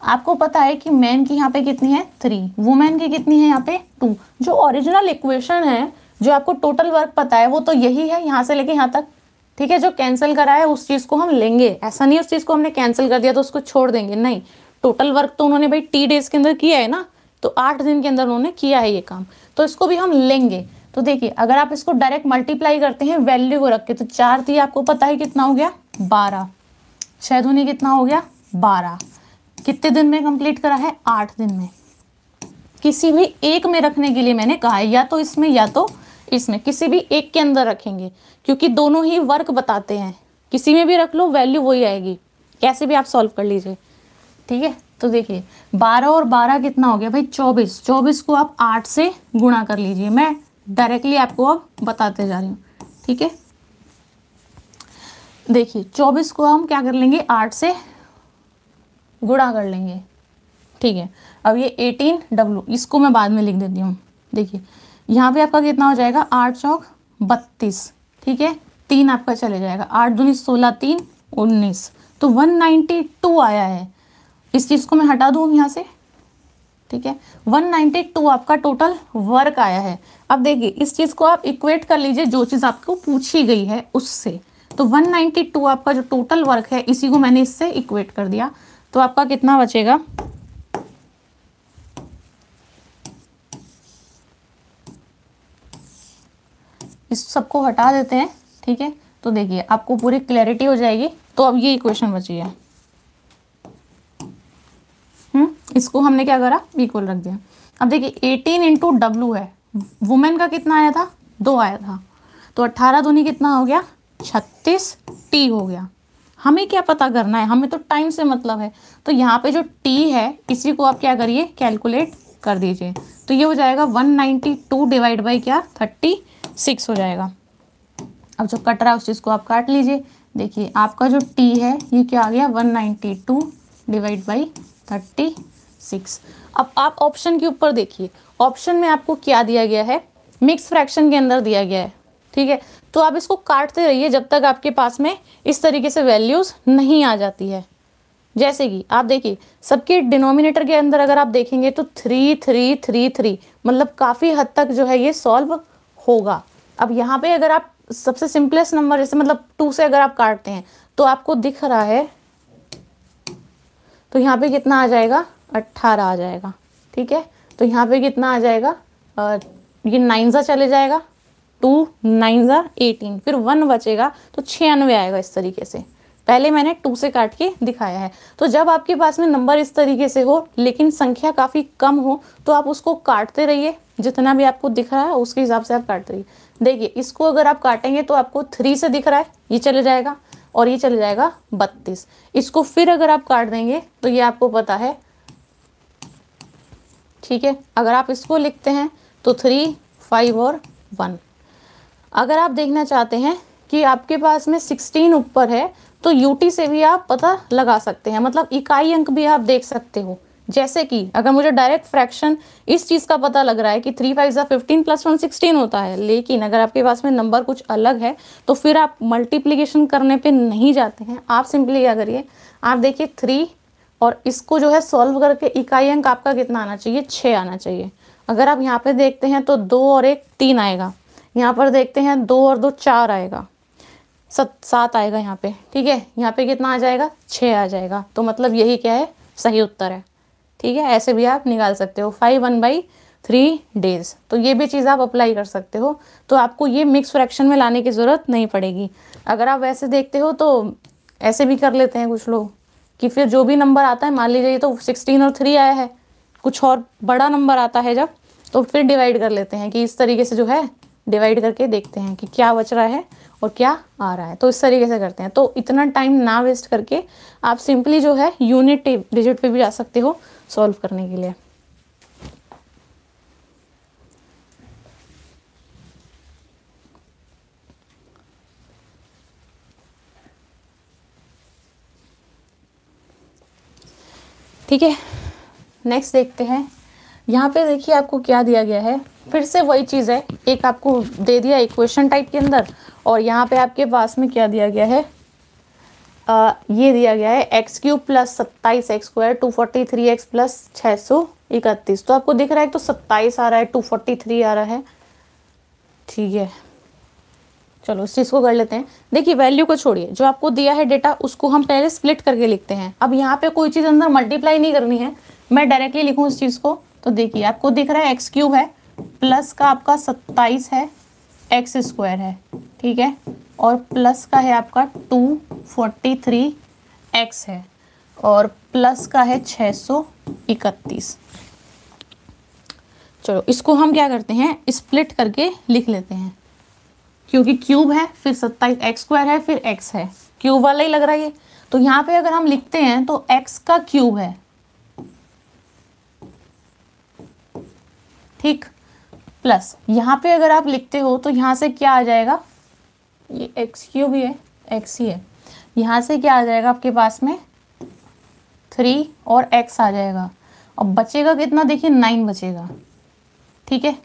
Speaker 1: आपको पता है कि मैन की यहाँ पे कितनी है थ्री वुमेन की कितनी है यहाँ पे टू जो ओरिजिनल इक्वेशन है जो आपको टोटल वर्क पता है वो तो यही है यहाँ से लेके यहाँ तक ठीक है जो कैंसिल करा है उस चीज़ को हम लेंगे ऐसा नहीं उस चीज़ को हमने कैंसिल कर दिया तो उसको छोड़ देंगे नहीं टोटल वर्क तो उन्होंने भाई टी डेज के अंदर किया है ना तो आठ दिन के अंदर उन्होंने किया है ये काम तो इसको भी हम लेंगे तो देखिए अगर आप इसको डायरेक्ट मल्टीप्लाई करते हैं वैल्यू को रख के तो चार थी आपको पता है कितना हो गया बारह छह धोनी कितना हो गया बारह कितने दिन में कंप्लीट करा है आठ दिन में किसी भी एक में रखने के लिए मैंने कहा है या तो इसमें या तो इसमें किसी भी एक के अंदर रखेंगे क्योंकि दोनों ही वर्क बताते हैं किसी में भी रख लो वैल्यू वही आएगी कैसे भी आप सॉल्व कर लीजिए ठीक है तो देखिए बारह और बारह कितना हो गया भाई चौबीस चौबीस को आप आठ से गुणा कर लीजिए मैं डायरेक्टली आपको अब बताते जा रही हूँ ठीक है देखिए चौबीस को हम क्या कर लेंगे आठ से गुड़ा कर लेंगे ठीक है अब ये एटीन डब्लू इसको मैं बाद में लिख देती हूँ देखिए यहाँ पे आपका कितना हो जाएगा आठ चौक बत्तीस ठीक है तीन आपका चले जाएगा आठ दूनी सोलह तीन उन्नीस तो वन नाइन्टी टू आया है इस चीज़ को मैं हटा दूँ यहाँ से ठीक है वन नाइन्टी टू आपका टोटल वर्क आया है अब देखिए इस चीज़ को आप इक्वेट कर लीजिए जो चीज़ आपको पूछी गई है उससे तो वन टू आपका जो टोटल वर्क है इसी को मैंने इससे इक्वेट कर दिया तो आपका कितना बचेगा इस सबको हटा देते हैं ठीक है तो देखिए आपको पूरी क्लैरिटी हो जाएगी तो अब ये इक्वेशन बची है हम्म इसको हमने क्या करा इक्वल रख दिया अब देखिए एटीन इंटू डब्लू है वुमेन का कितना आया था दो आया था तो अट्ठारह दूनी कितना हो गया छत्तीस टी हो गया हमें क्या पता करना है हमें तो टाइम से मतलब है तो यहाँ पे जो टी है इसी को आप क्या करिए कैलकुलेट कर दीजिए तो ये हो जाएगा 192 डिवाइड बाई क्या 36 हो जाएगा अब जो कट रहा है उस चीज़ को आप काट लीजिए देखिए आपका जो टी है ये क्या आ गया 192 डिवाइड बाई सिक्स अब आप ऑप्शन के ऊपर देखिए ऑप्शन में आपको क्या दिया गया है मिक्स फ्रैक्शन के अंदर दिया गया है ठीक है तो आप इसको काटते रहिए जब तक आपके पास में इस तरीके से वैल्यूज़ नहीं आ जाती है जैसे कि आप देखिए सबके डिनोमिनेटर के अंदर अगर आप देखेंगे तो थ्री थ्री थ्री थ्री मतलब काफ़ी हद तक जो है ये सॉल्व होगा अब यहाँ पे अगर आप सबसे सिंपलेस्ट नंबर जैसे मतलब टू से अगर आप काटते हैं तो आपको दिख रहा है तो यहाँ पे कितना आ जाएगा अट्ठारह आ जाएगा ठीक है तो यहाँ पे कितना आ जाएगा आ, ये नाइन सा चले जाएगा टू नाइन ज़ा एटीन फिर वन बचेगा तो छियानवे आएगा इस तरीके से पहले मैंने टू से काट के दिखाया है तो जब आपके पास में नंबर इस तरीके से हो लेकिन संख्या काफ़ी कम हो तो आप उसको काटते रहिए जितना भी आपको दिख रहा है उसके हिसाब से आप काटते रहिए देखिए इसको अगर आप काटेंगे तो आपको थ्री से दिख रहा है ये चले जाएगा और ये चले जाएगा बत्तीस इसको फिर अगर आप काट देंगे तो ये आपको पता है ठीक है अगर आप इसको लिखते हैं तो थ्री फाइव और वन अगर आप देखना चाहते हैं कि आपके पास में सिक्सटीन ऊपर है तो यूटी से भी आप पता लगा सकते हैं मतलब इकाई अंक भी आप देख सकते हो जैसे कि अगर मुझे डायरेक्ट फ्रैक्शन इस चीज़ का पता लग रहा है कि थ्री फाइव ज़ा फिफ्टीन प्लस वन सिक्सटीन होता है लेकिन अगर आपके पास में नंबर कुछ अलग है तो फिर आप मल्टीप्लीकेशन करने पे नहीं जाते हैं आप सिंपली क्या करिए आप देखिए थ्री और इसको जो है सॉल्व करके इकाई अंक आपका कितना आना चाहिए छः आना चाहिए अगर आप यहाँ पे देखते हैं तो दो और एक तीन आएगा यहाँ पर देखते हैं दो और दो चार आएगा सत सात आएगा यहाँ पे ठीक है यहाँ पे कितना आ जाएगा छः आ जाएगा तो मतलब यही क्या है सही उत्तर है ठीक है ऐसे भी आप निकाल सकते हो five one by three days तो ये भी चीज़ आप अप्लाई कर सकते हो तो आपको ये मिक्स फ्रैक्शन में लाने की ज़रूरत नहीं पड़ेगी अगर आप वैसे देखते हो तो ऐसे भी कर लेते हैं कुछ लोग कि फिर जो भी नंबर आता है मान लीजिए तो सिक्सटीन और थ्री आया है कुछ और बड़ा नंबर आता है जब तो फिर डिवाइड कर लेते हैं कि इस तरीके से जो है डिवाइड करके देखते हैं कि क्या बच रहा है और क्या आ रहा है तो इस तरीके से करते हैं तो इतना टाइम ना वेस्ट करके आप सिंपली जो है यूनिट डिजिट पे भी जा सकते हो सॉल्व करने के लिए ठीक है नेक्स्ट देखते हैं यहाँ पे देखिए आपको क्या दिया गया है फिर से वही चीज़ है एक आपको दे दिया इक्वेशन टाइप के अंदर और यहाँ पे आपके पास में क्या दिया गया है आ, ये दिया गया है एक्स क्यूब प्लस सत्ताईस X square two forty three X plus छः सौ इकतीस तो आपको दिख रहा है तो सत्ताईस आ रहा है टू फोर्टी थ्री आ रहा है ठीक है चलो इस चीज़ को कर लेते हैं देखिए वैल्यू को छोड़िए जो आपको दिया है डेटा उसको हम पहले स्प्लिट करके लिखते हैं अब यहाँ पे कोई चीज़ अंदर मल्टीप्लाई नहीं करनी है मैं डायरेक्टली लिखूँ इस चीज़ को तो देखिए आपको दिख रहा है एक्स क्यूब है प्लस का आपका सत्ताईस है एक्स स्क्वायर है ठीक है और प्लस का है आपका टू फोर्टी थ्री एक्स है और प्लस का है छः सौ इकतीस चलो इसको हम क्या करते हैं स्प्लिट करके लिख लेते हैं क्योंकि क्यूब है फिर सत्ताईस एक्स स्क्वायर है फिर एक्स है क्यूब वाला ही लग रहा है ये तो यहाँ पे अगर हम लिखते हैं तो एक्स का क्यूब है ठीक प्लस यहाँ पे अगर आप लिखते हो तो यहाँ से क्या आ जाएगा ये एक्स क्यूब ही है एक्स ही है यहाँ से क्या आ जाएगा आपके पास में थ्री और एक्स आ जाएगा और बचेगा कितना देखिए नाइन बचेगा ठीक है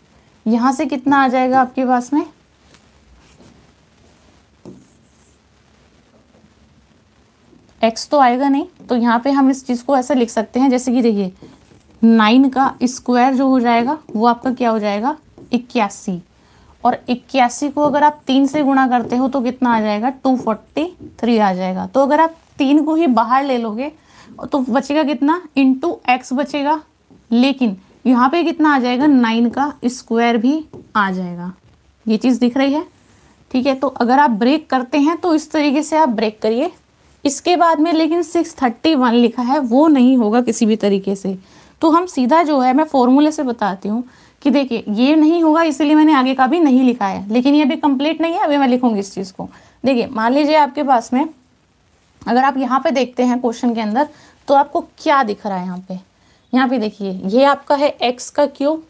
Speaker 1: यहाँ से कितना आ जाएगा आपके पास में एक्स तो आएगा नहीं तो यहाँ पे हम इस चीज़ को ऐसा लिख सकते हैं जैसे कि देखिए नाइन का स्क्वायर जो हो जाएगा वो आपका क्या हो जाएगा इक्यासी और इक्यासी को अगर आप तीन से गुणा करते हो तो कितना आ जाएगा टू फोर्टी थ्री आ जाएगा तो अगर आप तीन को ही बाहर ले लोगे तो बचेगा कितना इंटू एक्स बचेगा लेकिन यहाँ पे कितना आ जाएगा नाइन का स्क्वायर भी आ जाएगा ये चीज़ दिख रही है ठीक है तो अगर आप ब्रेक करते हैं तो इस तरीके से आप ब्रेक करिए इसके बाद में लेकिन सिक्स थर्टी वन लिखा है वो नहीं होगा किसी भी तरीके से तो हम सीधा जो है मैं फॉर्मूले से बताती हूँ कि देखिए ये नहीं होगा इसीलिए मैंने आगे का भी नहीं लिखा है लेकिन ये अभी कंप्लीट नहीं है अभी मैं लिखूंगी इस चीज़ को देखिए मान लीजिए आपके पास में अगर आप यहाँ पे देखते हैं क्वेश्चन के अंदर तो आपको क्या दिख रहा है यहाँ पे यहाँ पे देखिए ये आपका है एक्स का क्यूब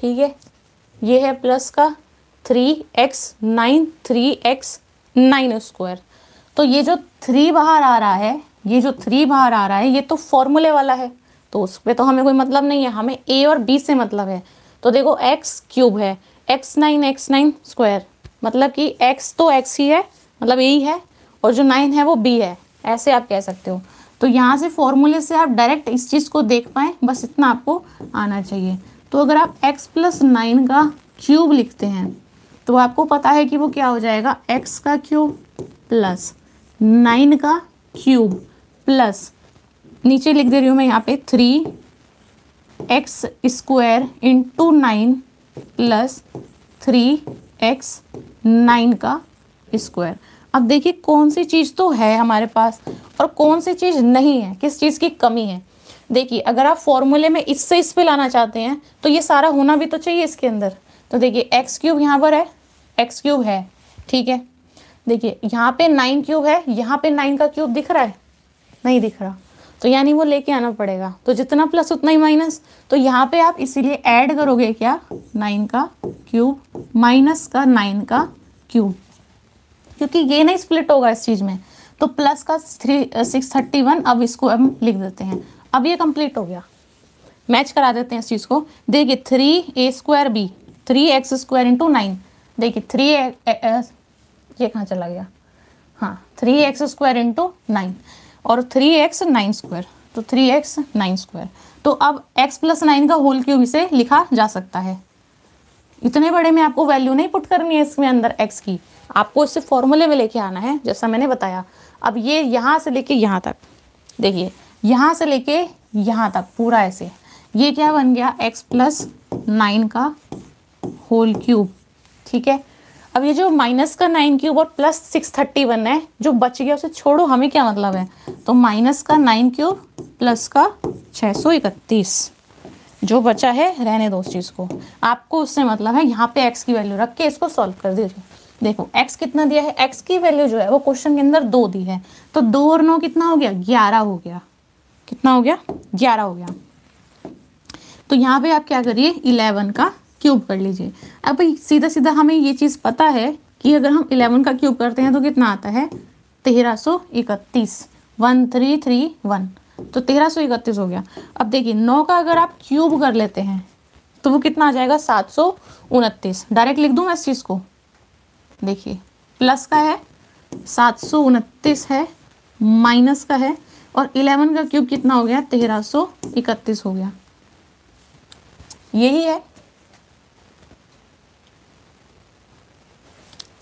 Speaker 1: ठीक है ये है प्लस का three X nine three X nine square तो ये जो थ्री बाहर आ रहा है ये जो थ्री बाहर आ रहा है ये तो फॉर्मूले वाला है तो उस पर तो हमें कोई मतलब नहीं है हमें ए और बी से मतलब है तो देखो एक्स क्यूब है X nine X nine square मतलब कि एक्स तो एक्स ही है मतलब ए ही है और जो नाइन है वो बी है ऐसे आप कह सकते हो तो यहाँ से फॉर्मूले से आप डायरेक्ट इस चीज़ को देख पाएँ बस इतना आपको आना चाहिए तो अगर आप x प्लस नाइन का क्यूब लिखते हैं तो आपको पता है कि वो क्या हो जाएगा x का क्यूब प्लस नाइन का क्यूब प्लस नीचे लिख दे रही हूँ मैं यहाँ पे three X square into nine plus three X nine का स्क्वायर अब देखिए कौन सी चीज़ तो है हमारे पास और कौन सी चीज़ नहीं है किस चीज़ की कमी है देखिए अगर आप फॉर्मूले में इससे इस पे लाना चाहते हैं तो ये सारा होना भी तो चाहिए इसके अंदर तो देखिए एक्स क्यूब यहाँ पर है एक्स क्यूब है ठीक है देखिए यहाँ पे नाइन क्यूब है यहाँ पे नाइन का क्यूब दिख रहा है नहीं दिख रहा तो यानी वो लेके आना पड़ेगा तो जितना प्लस उतना ही माइनस तो यहाँ पे आप इसीलिए ऐड करोगे क्या नाइन का क्यूब माइनस का नाइन का क्यूब क्योंकि ये नहीं स्प्लिट होगा इस चीज़ में तो प्लस का थ्री सिक्स थर्टी वन अब इसको हम लिख देते हैं अब ये कंप्लीट हो गया मैच करा देते हैं इस चीज़ को देखिए three A square B three X square into nine देखिए थ्री ये कहाँ चला गया हाँ three X square into nine और थ्री एक्स नाइन स्क्वायर तो थ्री एक्स नाइन स्क्वायर तो अब एक्स प्लस नाइन का होल क्यूब इसे लिखा जा सकता है इतने बड़े में आपको वैल्यू नहीं पुट करनी है इसमें अंदर एक्स की आपको इसे फॉर्मूले में लेके आना है जैसा मैंने बताया अब ये यहाँ से लेके यहाँ तक देखिए यहाँ से लेके यहाँ तक पूरा ऐसे ये क्या बन गया एक्स प्लस नाइन का होल क्यूब ठीक है अब ये जो माइनस का नाइन क्यूब और प्लस सिक्स थर्टी वन है जो बच गया उसे छोड़ो हमें क्या मतलब है तो माइनस का नाइन क्यूब प्लस का छः सौ इकतीस जो बचा है रहने दो उस चीज़ को आपको उससे मतलब है यहाँ पे एक्स की वैल्यू रख के इसको सॉल्व कर दीजिए देखो एक्स कितना दिया है एक्स की वैल्यू जो है वो क्वेश्चन के अंदर दो दी है तो दो और नौ कितना हो गया ग्यारह हो गया कितना हो गया ग्यारह हो गया तो यहाँ पे आप क्या करिए इलेवन का क्यूब कर लीजिए अब भाई सीधा सीधा हमें ये चीज़ पता है कि अगर हम इलेवन का क्यूब करते हैं तो कितना आता है तेरह सौ इकतीस वन थ्री थ्री वन तो तेरह सौ इकतीस हो गया अब देखिए नौ का अगर आप क्यूब कर लेते हैं तो वो कितना आ जाएगा सात सौ उनतीस डायरेक्ट लिख दूँ मैं इस चीज़ को देखिए प्लस का है सात सौ उनतीस है माइनस का है और इलेवन का क्यूब कितना हो गया तेरह सौ इकतीस हो गया यही है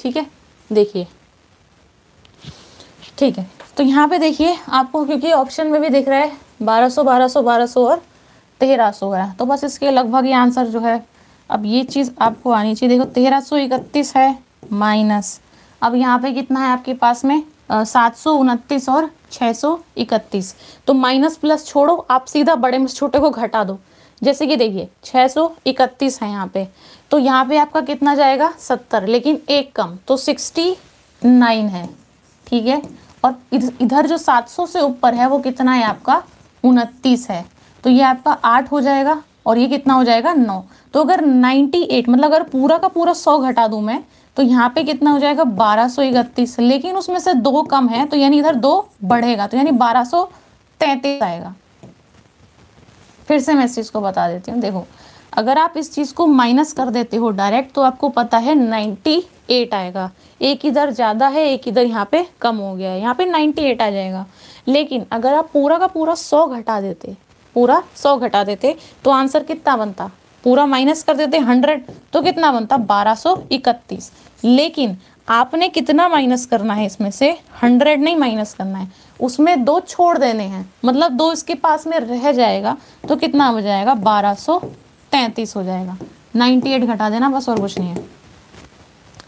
Speaker 1: ठीक है देखिए ठीक है तो यहाँ पे देखिए आपको क्योंकि ऑप्शन में भी दिख रहा है बारह 1200 बारह बारह और तेरह सौ है तो बस इसके लगभग ये आंसर जो है अब ये चीज़ आपको आनी चाहिए देखो तेरह सौ इकतीस है माइनस अब यहाँ पे कितना है आपके पास में सात सौ उनतीस और छः सौ इकतीस तो माइनस प्लस छोड़ो आप सीधा बड़े में छोटे को घटा दो जैसे कि देखिए छः सौ इकतीस है यहाँ पे तो यहाँ पे आपका कितना जाएगा सत्तर लेकिन एक कम तो सिक्सटी नाइन है ठीक है और इधर जो सात सौ से ऊपर है वो कितना है आपका उनतीस है तो ये आपका आठ हो जाएगा और ये कितना हो जाएगा नौ तो अगर नाइन्टी एट मतलब अगर पूरा का पूरा सौ घटा दूँ मैं तो यहाँ पे कितना हो जाएगा बारह सौ इकतीस लेकिन उसमें से दो कम है तो यानी इधर दो बढ़ेगा तो यानी बारह सौ तैंतीस आएगा फिर से मैं इस चीज़ को बता देती हूँ देखो अगर आप इस चीज़ को माइनस कर देते हो डायरेक्ट तो आपको पता है नाइन्टी एट आएगा एक इधर ज़्यादा है एक इधर यहाँ पे कम हो गया है यहाँ पे नाइन्टी एट आ जाएगा लेकिन अगर आप पूरा का पूरा सौ घटा देते पूरा सौ घटा देते तो आंसर कितना बनता पूरा माइनस कर देते हंड्रेड तो कितना बनता बारह सौ इकतीस लेकिन आपने कितना माइनस करना है इसमें से हंड्रेड नहीं माइनस करना है उसमें दो छोड़ देने हैं मतलब दो इसके पास में रह जाएगा तो कितना हो जाएगा बारह हो जाएगा नाइन्टी एट घटा देना बस और कुछ नहीं है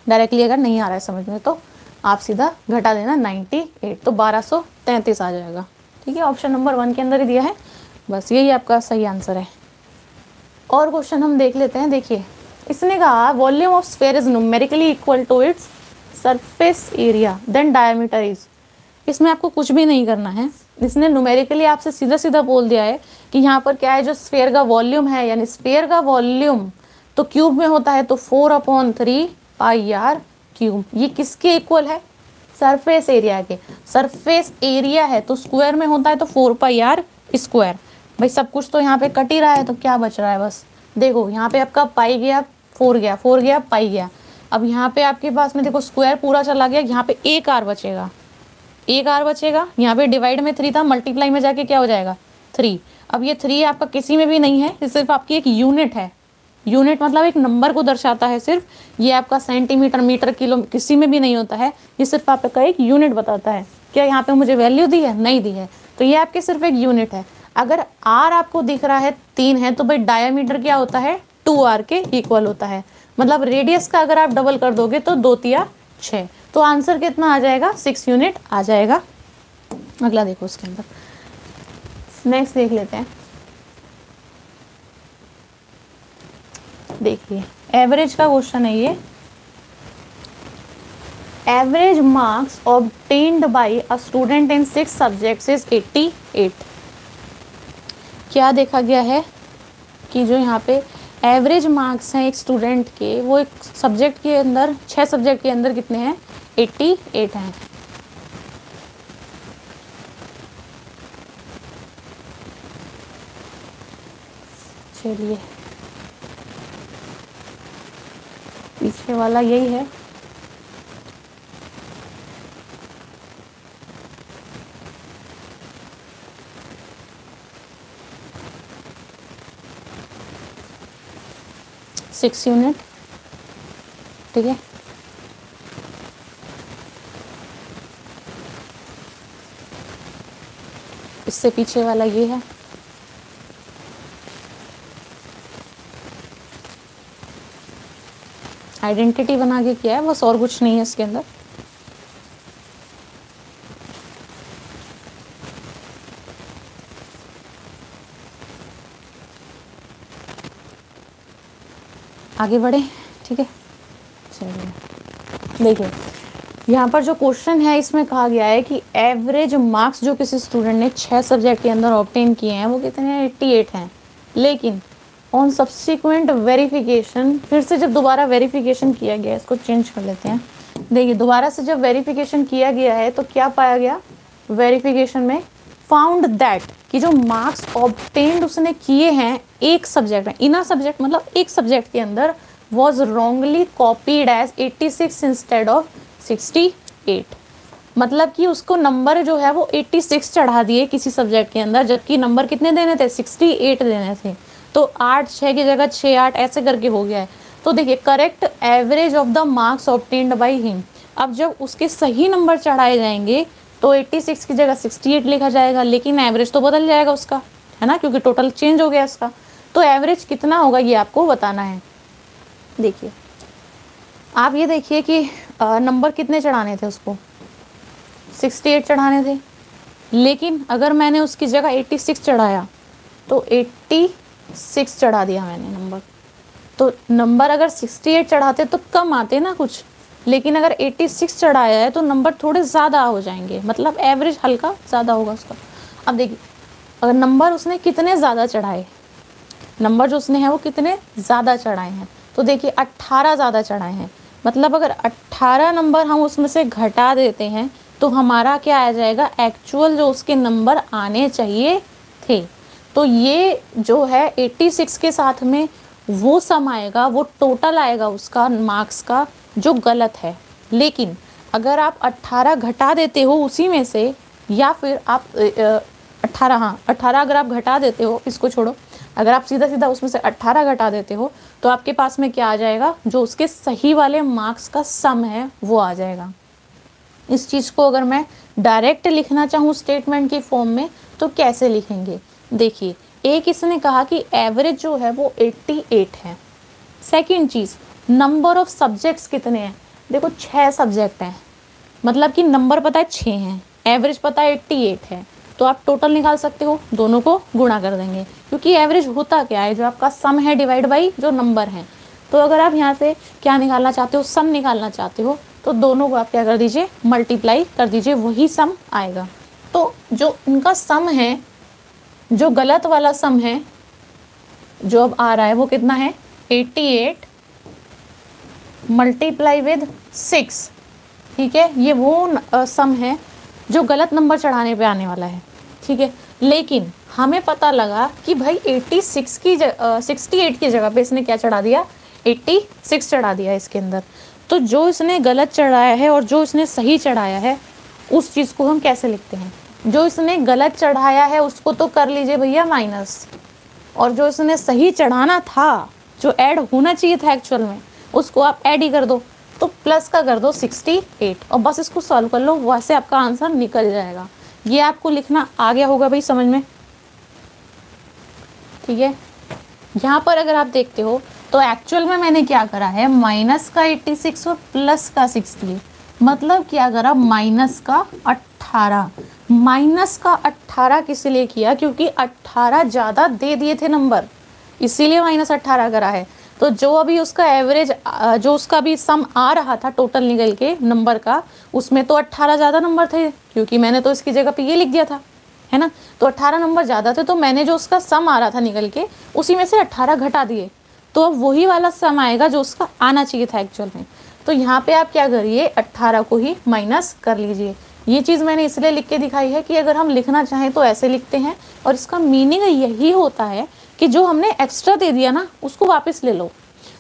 Speaker 1: डायरेक्टली अगर नहीं आ रहा है समझ में तो आप सीधा घटा देना 98 एट तो बारह तैंतीस आ जाएगा ठीक है ऑप्शन नंबर वन के अंदर ही दिया है बस यही आपका सही आंसर है और क्वेश्चन हम देख लेते हैं देखिए इसने कहा volume of sphere is numerically equal to its surface area then diameter is इसमें आपको कुछ भी नहीं करना है इसने नुमेरिकली आपसे सीधा सीधा बोल दिया है कि यहाँ पर क्या है जो स्फेयर का वॉल्यूम है यानी स्फेयर का वॉल्यूम तो क्यूब में होता है तो four upon three pi R cube ये किसके इक्वल है सरफेस एरिया के सरफेस एरिया है तो स्क्वायर में होता है तो फोर पाई आर स्क्वायर भाई सब कुछ तो यहाँ पे कट ही रहा है तो क्या बच रहा है बस देखो यहाँ पे आपका पाई गया फोर गया फोर गया पाई गया अब यहाँ पे आपके पास में देखो स्क्वायर पूरा चला गया यहाँ पे एक आर बचेगा एक आर बचेगा यहाँ पे डिवाइड में थ्री था मल्टीप्लाई में जाके क्या हो जाएगा थ्री अब ये थ्री आपका किसी में भी नहीं है ये सिर्फ आपकी एक यूनिट है यूनिट मतलब एक नंबर को दर्शाता है सिर्फ ये आपका सेंटीमीटर मीटर किलो किसी में भी नहीं होता है ये सिर्फ आपका एक यूनिट बताता है क्या यहाँ पे मुझे वैल्यू दी है नहीं दी है तो ये आपके सिर्फ एक यूनिट है अगर आर आपको दिख रहा है तीन है तो भाई डायामीटर क्या होता है टू आर के इक्वल होता है मतलब रेडियस का अगर आप डबल कर दोगे तो दो तिया छः तो आंसर कितना आ जाएगा सिक्स यूनिट आ जाएगा अगला देखो उसके अंदर नेक्स्ट देख लेते हैं देखिए एवरेज का क्वेश्चन है ये average marks obtained by a student in six subjects is 88 क्या देखा गया है कि जो यहाँ पे एवरेज मार्क्स हैं एक स्टूडेंट के वो एक सब्जेक्ट के अंदर छः सब्जेक्ट के अंदर कितने हैं एट्टी एट है चलिए पीछे वाला यही है सिक्स यूनिट ठीक है इससे पीछे वाला ये है आइडेंटिटी बना के क्या है बस और कुछ नहीं है इसके अंदर आगे बढ़े ठीक है चलिए देखिए यहाँ पर जो क्वेश्चन है इसमें कहा गया है कि एवरेज मार्क्स जो किसी स्टूडेंट ने छः सब्जेक्ट के अंदर ऑप्टेन किए हैं वो कितने हैं एट्टी एट हैं लेकिन ऑन सब्सिक्वेंट वेरीफिकेशन फिर से जब दोबारा वेरीफिकेशन किया गया इसको चेंज कर लेते हैं देखिए दोबारा से जब वेरीफिकेशन किया गया है तो क्या पाया गया वेरीफिकेशन में फाउंड दैट कि जो मार्क्स ऑप्टेंड उसने किए हैं एक सब्जेक्ट में इना सब्जेक्ट मतलब एक सब्जेक्ट के अंदर was wrongly copied as 86 six instead of 68 मतलब कि उसको नंबर जो है वो 86 चढ़ा दिए किसी सब्जेक्ट के अंदर जबकि नंबर कितने देने थे 68 देने थे तो आठ छः की जगह छः आठ ऐसे करके हो गया है तो देखिए correct average of the marks obtained by him अब जब उसके सही नंबर चढ़ाए जाएंगे तो 86 की जगह 68 लिखा जाएगा लेकिन एवरेज तो बदल जाएगा उसका है ना क्योंकि टोटल चेंज हो गया उसका तो एवरेज कितना होगा ये आपको बताना है देखिए आप ये देखिए कि नंबर कितने चढ़ाने थे उसको 68 चढ़ाने थे लेकिन अगर मैंने उसकी जगह 86 चढ़ाया तो 86 चढ़ा दिया मैंने नंबर तो नंबर अगर 68 चढ़ाते तो कम आते ना कुछ लेकिन अगर 86 चढ़ाया है तो नंबर थोड़े ज़्यादा हो जाएंगे मतलब एवरेज हल्का ज़्यादा होगा उसका अब देखिए अगर नंबर उसने कितने ज़्यादा चढ़ाए नंबर जो उसने हैं वो कितने ज़्यादा चढ़ाए हैं तो देखिए 18 ज़्यादा चढ़ाए हैं मतलब अगर 18 नंबर हम उसमें से घटा देते हैं तो हमारा क्या आ जाएगा एक्चुअल जो उसके नंबर आने चाहिए थे तो ये जो है 86 के साथ में वो सम आएगा वो टोटल आएगा उसका मार्क्स का जो गलत है लेकिन अगर आप 18 घटा देते हो उसी में से या फिर आप 18 हाँ 18 अगर आप घटा देते हो इसको छोड़ो अगर आप सीधा सीधा उसमें से 18 घटा देते हो तो आपके पास में क्या आ जाएगा जो उसके सही वाले मार्क्स का सम है वो आ जाएगा इस चीज़ को अगर मैं डायरेक्ट लिखना चाहूँ स्टेटमेंट की फॉर्म में तो कैसे लिखेंगे देखिए एक इसने कहा कि एवरेज जो है वो 88 है सेकंड चीज़ नंबर ऑफ सब्जेक्ट्स कितने हैं देखो छः सब्जेक्ट हैं मतलब कि नंबर पता है छः हैं एवरेज पता है एट्टी एट है तो आप टोटल निकाल सकते हो दोनों को गुणा कर देंगे क्योंकि एवरेज होता क्या है जो आपका सम है डिवाइड बाई जो नंबर है तो अगर आप यहाँ से क्या निकालना चाहते हो सम निकालना चाहते हो तो दोनों को आप क्या कर दीजिए मल्टीप्लाई कर दीजिए वही सम आएगा तो जो इनका सम है जो गलत वाला सम है जो अब आ रहा है वो कितना है 88 एट मल्टीप्लाई विद सिक्स ठीक है ये वो सम है जो गलत नंबर चढ़ाने पे आने वाला है ठीक है लेकिन हमें पता लगा कि भाई 86 की सिक्सटी एट की जगह पे इसने क्या चढ़ा दिया 86 चढ़ा दिया इसके अंदर तो जो इसने गलत चढ़ाया है और जो इसने सही चढ़ाया है उस चीज़ को हम कैसे लिखते हैं जो इसने गलत चढ़ाया है उसको तो कर लीजिए भैया माइनस और जो इसने सही चढ़ाना था जो ऐड होना चाहिए था एक्चुअल में उसको आप ऐड ही कर दो तो प्लस का कर दो 68 और बस इसको सॉल्व कर लो वैसे आपका आंसर निकल जाएगा ये आपको लिखना आ गया होगा भाई समझ में ठीक है यहाँ पर अगर आप देखते हो तो एक्चुअल में मैंने क्या करा है माइनस का 86 और प्लस का 60 मतलब क्या करा माइनस का 18 माइनस का 18 किस लिए किया क्योंकि 18 ज़्यादा दे दिए थे नंबर इसीलिए माइनस अट्ठारह करा है तो जो अभी उसका एवरेज जो उसका भी सम आ रहा था टोटल निकल के नंबर का उसमें तो अट्ठारह ज़्यादा नंबर थे क्योंकि मैंने तो इसकी जगह पे ये लिख दिया था है ना तो अट्ठारह नंबर ज़्यादा थे तो मैंने जो उसका सम आ रहा था निकल के उसी में से अट्ठारह घटा दिए तो अब वही वाला सम आएगा जो उसका आना चाहिए था एक्चुअल में तो यहाँ पर आप क्या करिए अट्ठारह को ही माइनस कर लीजिए ये चीज़ मैंने इसलिए लिख के दिखाई है कि अगर हम लिखना चाहें तो ऐसे लिखते हैं और इसका मीनिंग यही होता है कि जो हमने एक्स्ट्रा दे दिया ना उसको वापस ले लो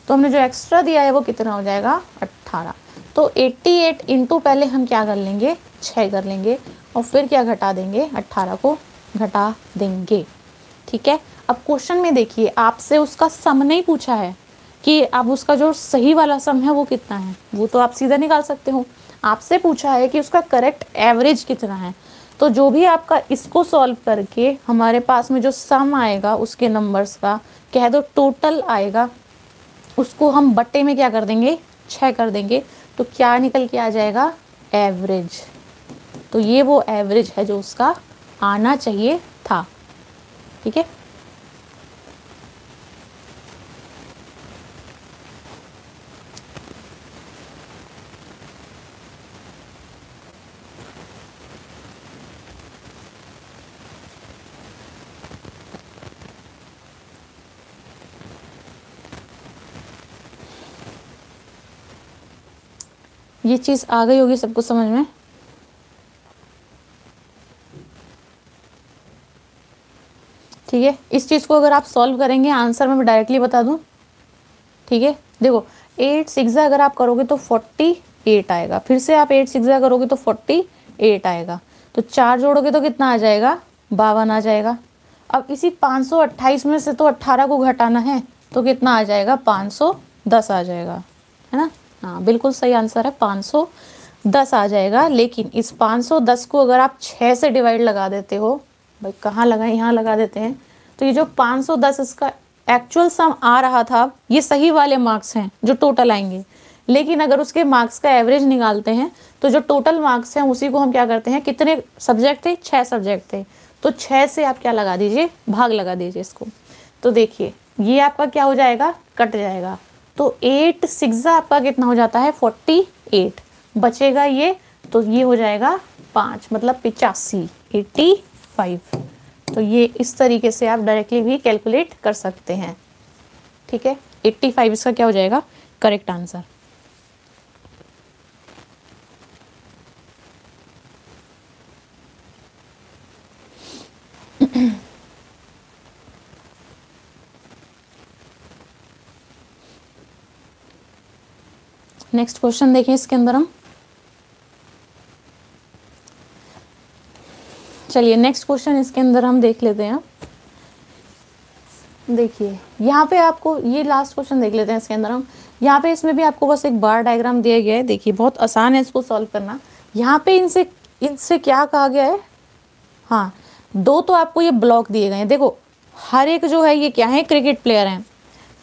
Speaker 1: तो हमने जो एक्स्ट्रा दिया है वो कितना हो जाएगा अट्ठारह तो 88 एट इंटू पहले हम क्या कर लेंगे छः कर लेंगे और फिर क्या घटा देंगे अट्ठारह को घटा देंगे ठीक है अब क्वेश्चन में देखिए आपसे उसका सम नहीं पूछा है कि अब उसका जो सही वाला सम है वो कितना है वो तो आप सीधा निकाल सकते हो आपसे पूछा है कि उसका करेक्ट एवरेज कितना है तो जो भी आपका इसको सॉल्व करके हमारे पास में जो सम आएगा उसके नंबर्स का कह दो टोटल आएगा उसको हम बट्टे में क्या कर देंगे छः कर देंगे तो क्या निकल के आ जाएगा एवरेज तो ये वो एवरेज है जो उसका आना चाहिए था ठीक है ये चीज़ आ गई होगी सबको समझ में ठीक है इस चीज़ को अगर आप सॉल्व करेंगे आंसर मैं डायरेक्टली बता दूं ठीक है देखो एट सिक्स अगर आप करोगे तो फोर्टी एट आएगा फिर से आप एट सिक्स करोगे तो फोर्टी एट आएगा तो चार जोड़ोगे तो कितना आ जाएगा बावन आ जाएगा अब इसी सौ अट्ठाईस में से तो अट्ठारह को घटाना है तो कितना आ जाएगा सौ दस आ जाएगा है ना हाँ बिल्कुल सही आंसर है 510 आ जाएगा लेकिन इस 510 को अगर आप 6 से डिवाइड लगा देते हो भाई कहाँ लगाए यहाँ लगा देते हैं तो ये जो 510 इसका एक्चुअल सम आ रहा था ये सही वाले मार्क्स हैं जो टोटल आएंगे लेकिन अगर उसके मार्क्स का एवरेज निकालते हैं तो जो टोटल मार्क्स हैं उसी को हम क्या करते हैं कितने सब्जेक्ट थे छः सब्जेक्ट थे तो छः से आप क्या लगा दीजिए भाग लगा दीजिए इसको तो देखिए ये आपका क्या हो जाएगा कट जाएगा तो एट सिक्स आपका कितना हो जाता है फोर्टी एट बचेगा ये तो ये हो जाएगा पाँच मतलब पिचासी एट्टी फाइव तो ये इस तरीके से आप डायरेक्टली भी कैलकुलेट कर सकते हैं ठीक है एट्टी फाइव इसका क्या हो जाएगा correct answer Mm-hmm. Next question देखें इसके अंदर हम चलिए नेक्स्ट क्वेश्चन इसके अंदर हम देख लेते हैं देखिए यहाँ पे आपको ये लास्ट क्वेश्चन देख लेते हैं इसके अंदर हम यहाँ पे इसमें भी आपको बस एक बार डायग्राम दिया गया है देखिए बहुत आसान है इसको सॉल्व करना यहाँ पे इनसे इनसे क्या कहा गया है हाँ दो तो आपको ये ब्लॉक दिए गए हैं देखो हर एक जो है ये क्या है क्रिकेट प्लेयर हैं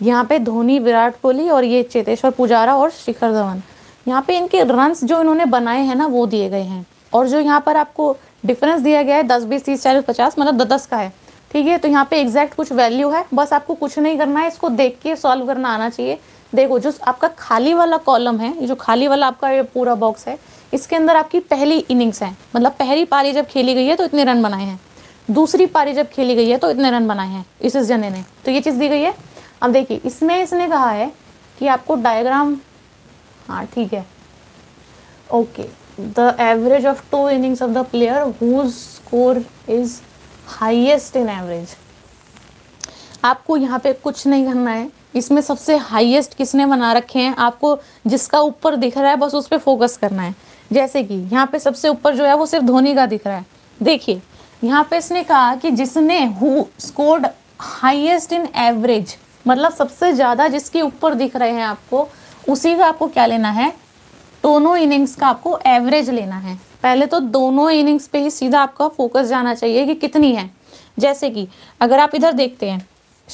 Speaker 1: यहाँ पे धोनी विराट कोहली और ये चेतेश्वर पुजारा और शिखर धवन यहाँ पे इनके रन्स जो इन्होंने बनाए हैं ना वो दिए गए हैं और जो यहाँ पर आपको डिफरेंस दिया गया है दस बीस तीस चालीस पचास मतलब दस का है ठीक है तो यहाँ पे एग्जैक्ट कुछ वैल्यू है बस आपको कुछ नहीं करना है इसको देख के सॉल्व करना आना चाहिए देखो जो आपका खाली वाला कॉलम है जो खाली वाला आपका ये पूरा बॉक्स है इसके अंदर आपकी पहली इनिंग्स है मतलब पहली पारी जब खेली गई है तो इतने रन बनाए हैं दूसरी पारी जब खेली गई है तो इतने रन बनाए हैं इस जने ने तो ये चीज़ दी गई है अब देखिए इसमें इसने कहा है कि आपको डायग्राम हाँ ठीक है okay the average of two innings of the player whose score is highest in average आपको यहाँ पे कुछ नहीं करना है इसमें सबसे हाईएस्ट किसने बना रखे हैं आपको जिसका ऊपर दिख रहा है बस उस पर फोकस करना है जैसे कि यहाँ पे सबसे ऊपर जो है वो सिर्फ धोनी का दिख रहा है देखिए यहाँ पे इसने कहा कि जिसने who scored highest in average मतलब सबसे ज़्यादा जिसके ऊपर दिख रहे हैं आपको उसी का आपको क्या लेना है दोनों इनिंग्स का आपको एवरेज लेना है पहले तो दोनों इनिंग्स पे ही सीधा आपका फोकस जाना चाहिए कि कितनी है जैसे कि अगर आप इधर देखते हैं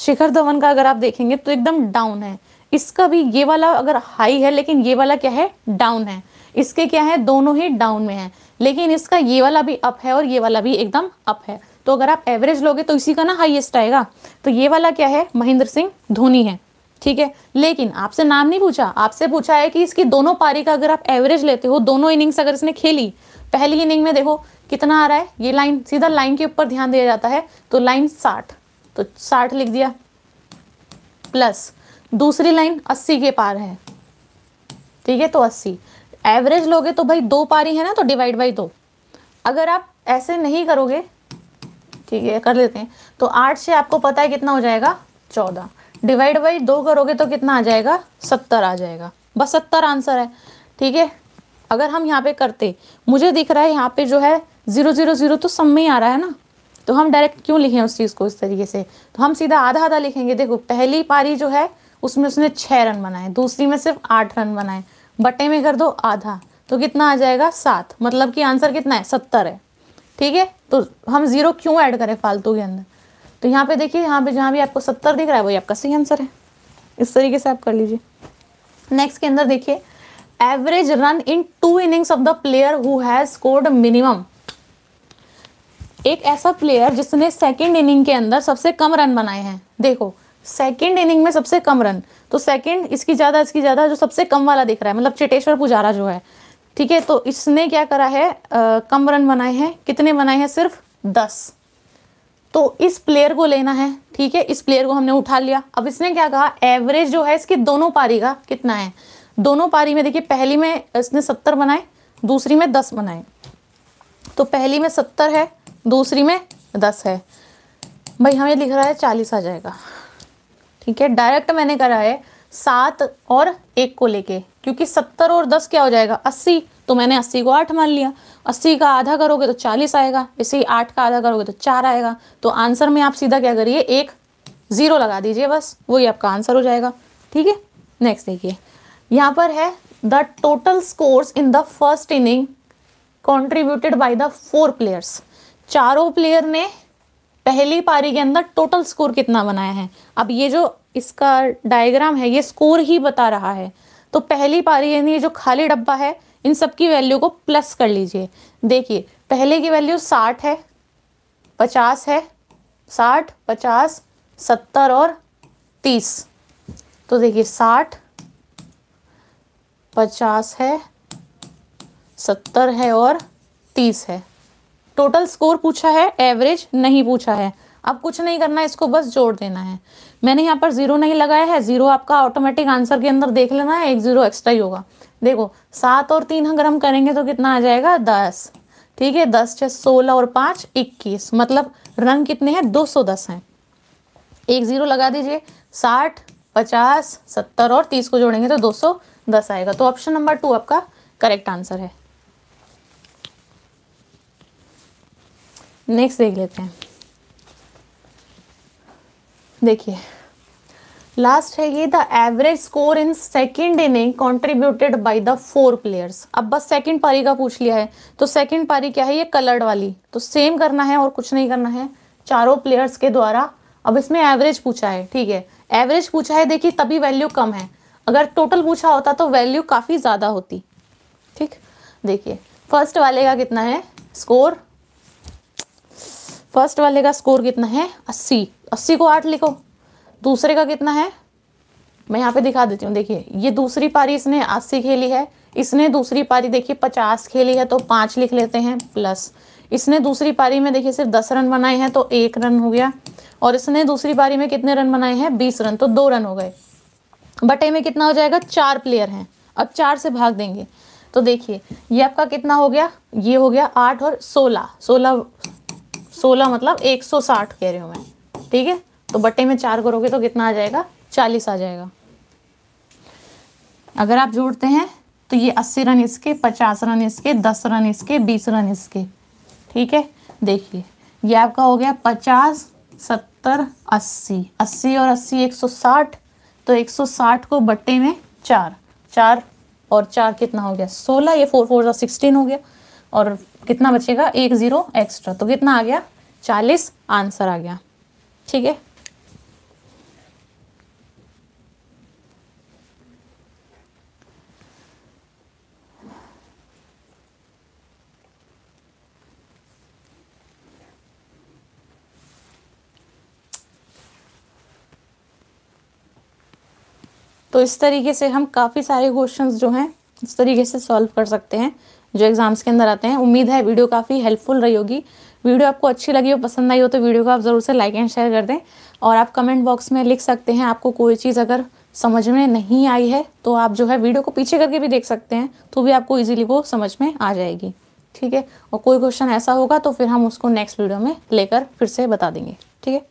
Speaker 1: शिखर धवन का अगर आप देखेंगे तो एकदम डाउन है इसका भी ये वाला अगर हाई है लेकिन ये वाला क्या है डाउन है इसके क्या है दोनों ही डाउन में है लेकिन इसका ये वाला भी अप है और ये वाला भी एकदम अप है तो अगर आप एवरेज लोगे तो इसी का ना हाइएस्ट आएगा तो ये वाला क्या है महेंद्र सिंह धोनी है ठीक है लेकिन आपसे नाम नहीं पूछा आपसे पूछा है कि इसकी दोनों पारी का अगर आप एवरेज लेते हो दोनों इनिंग्स अगर इसने खेली पहली इनिंग में देखो कितना आ रहा है ये लाइन सीधा लाइन के ऊपर ध्यान दिया जाता है तो लाइन साठ तो साठ लिख दिया प्लस दूसरी लाइन अस्सी के पार है ठीक है तो अस्सी एवरेज लोगे तो भाई दो पारी है ना तो डिवाइड बाई दो अगर आप ऐसे नहीं करोगे ठीक है कर लेते हैं तो आठ से आपको पता है कितना हो जाएगा चौदह डिवाइड बाई दो करोगे तो कितना आ जाएगा सत्तर आ जाएगा बस सत्तर आंसर है ठीक है अगर हम यहाँ पे करते मुझे दिख रहा है यहाँ पे जो है ज़ीरो ज़ीरो ज़ीरो तो सम में ही आ रहा है ना तो हम डायरेक्ट क्यों लिखें उस चीज़ को इस तरीके से तो हम सीधा आधा आधा लिखेंगे देखो पहली पारी जो है उसमें उसने छः रन बनाए दूसरी में सिर्फ आठ रन बनाए बटे में कर दो आधा तो कितना आ जाएगा सात मतलब कि आंसर कितना है सत्तर है ठीक है तो हम ज़ीरो क्यों ऐड करें फालतू के अंदर तो यहाँ पे देखिए यहाँ पे जहाँ भी आपको सत्तर दिख रहा है वही आपका सही आंसर है इस तरीके से आप कर लीजिए नेक्स्ट के अंदर देखिए average run in two innings of the player who has scored minimum एक ऐसा प्लेयर जिसने सेकंड इनिंग के अंदर सबसे कम रन बनाए हैं देखो सेकंड इनिंग में सबसे कम रन तो सेकंड इसकी ज़्यादा इसकी ज़्यादा जो सबसे कम वाला दिख रहा है मतलब चेटेश्वर पुजारा जो है ठीक है तो इसने क्या करा है आ, कम रन बनाए हैं कितने बनाए हैं सिर्फ दस तो इस प्लेयर को लेना है ठीक है इस प्लेयर को हमने उठा लिया अब इसने क्या कहा एवरेज जो है इसकी दोनों पारी का कितना है दोनों पारी में देखिए पहली में इसने सत्तर बनाए दूसरी में दस बनाए तो पहली में सत्तर है दूसरी में दस है भाई हमें लिख रहा है चालीस आ जाएगा ठीक है डायरेक्ट मैंने करा है सात और एक को लेके क्योंकि सत्तर और दस क्या हो जाएगा अस्सी तो मैंने अस्सी को आठ मान लिया अस्सी का आधा करोगे तो चालीस आएगा वैसे ही आठ का आधा करोगे तो चार आएगा तो आंसर में आप सीधा क्या करिए एक ज़ीरो लगा दीजिए बस वही आपका आंसर हो जाएगा ठीक है नेक्स्ट देखिए यहाँ पर है the total scores in the first inning contributed by the four players चारों प्लेयर ने पहली पारी के अंदर टोटल स्कोर कितना बनाया है अब ये जो इसका डायग्राम है ये स्कोर ही बता रहा है तो पहली पारी यानी ये जो खाली डब्बा है इन सब की वैल्यू को प्लस कर लीजिए देखिए पहले की वैल्यू साठ है पचास है साठ पचास सत्तर और तीस तो देखिए साठ पचास है सत्तर है और तीस है टोटल स्कोर पूछा है एवरेज नहीं पूछा है अब कुछ नहीं करना है इसको बस जोड़ देना है मैंने यहाँ पर ज़ीरो नहीं लगाया है ज़ीरो आपका ऑटोमेटिक आंसर के अंदर देख लेना है एक ज़ीरो एक्स्ट्रा ही होगा देखो सात और तीन अगर हम करेंगे तो कितना आ जाएगा दस ठीक है दस छः सोलह और पाँच इक्कीस मतलब रंग कितने हैं दो सौ दस हैं एक ज़ीरो लगा दीजिए साठ पचास सत्तर और तीस को जोड़ेंगे तो दो सौ दस आएगा तो ऑप्शन नंबर टू आपका करेक्ट आंसर है नेक्स्ट देख लेते हैं देखिए लास्ट है ये the average score in second inning contributed by the four players अब बस सेकेंड पारी का पूछ लिया है तो सेकेंड पारी क्या है ये कलर्ड वाली तो सेम करना है और कुछ नहीं करना है चारों प्लेयर्स के द्वारा अब इसमें एवरेज पूछा है ठीक है एवरेज पूछा है देखिए तभी वैल्यू कम है अगर टोटल पूछा होता तो वैल्यू काफ़ी ज़्यादा होती ठीक देखिए फर्स्ट वाले का कितना है स्कोर फर्स्ट वाले का स्कोर कितना है अस्सी अस्सी को आठ लिखो दूसरे का कितना है मैं यहाँ पे दिखा देती हूँ देखिए ये दूसरी पारी इसने अस्सी खेली है इसने दूसरी पारी देखिए पचास खेली है तो पांच लिख लेते हैं प्लस इसने दूसरी पारी में देखिए सिर्फ दस रन बनाए हैं तो एक रन हो गया और इसने दूसरी पारी में कितने रन बनाए हैं बीस रन तो दो रन हो गए बटे में कितना हो जाएगा चार प्लेयर हैं अब चार से भाग देंगे तो देखिए ये आपका कितना हो गया ये हो गया आठ और सोलह सोलह सोलह मतलब एक सौ साठ कह रही हूँ मैं ठीक है तो बट्टे में चार करोगे तो कितना आ जाएगा चालीस आ जाएगा अगर आप जोड़ते हैं तो ये अस्सी रन इसके पचास रन इसके दस रन इसके बीस रन इसके ठीक है देखिए ये आपका हो गया पचास सत्तर अस्सी अस्सी और अस्सी एक सौ साठ तो एक सौ साठ को बट्टे में चार चार और चार कितना हो गया सोलह ये फोर फोर सिक्सटीन हो गया और कितना बचेगा एक ज़ीरो एक्स्ट्रा तो कितना आ गया चालीस आंसर आ गया ठीक है तो इस तरीके से हम काफ़ी सारे क्वेश्चंस जो हैं इस तरीके से सॉल्व कर सकते हैं जो एग्ज़ाम्स के अंदर आते हैं उम्मीद है वीडियो काफ़ी हेल्पफुल रही होगी वीडियो आपको अच्छी लगी हो पसंद आई हो तो वीडियो को आप ज़रूर से लाइक एंड शेयर कर दें और आप कमेंट बॉक्स में लिख सकते हैं आपको कोई चीज़ अगर समझ में नहीं आई है तो आप जो है वीडियो को पीछे करके भी देख सकते हैं तो भी आपको ईजिली वो समझ में आ जाएगी ठीक है और कोई क्वेश्चन ऐसा होगा तो फिर हम उसको नेक्स्ट वीडियो में लेकर फिर से बता देंगे ठीक है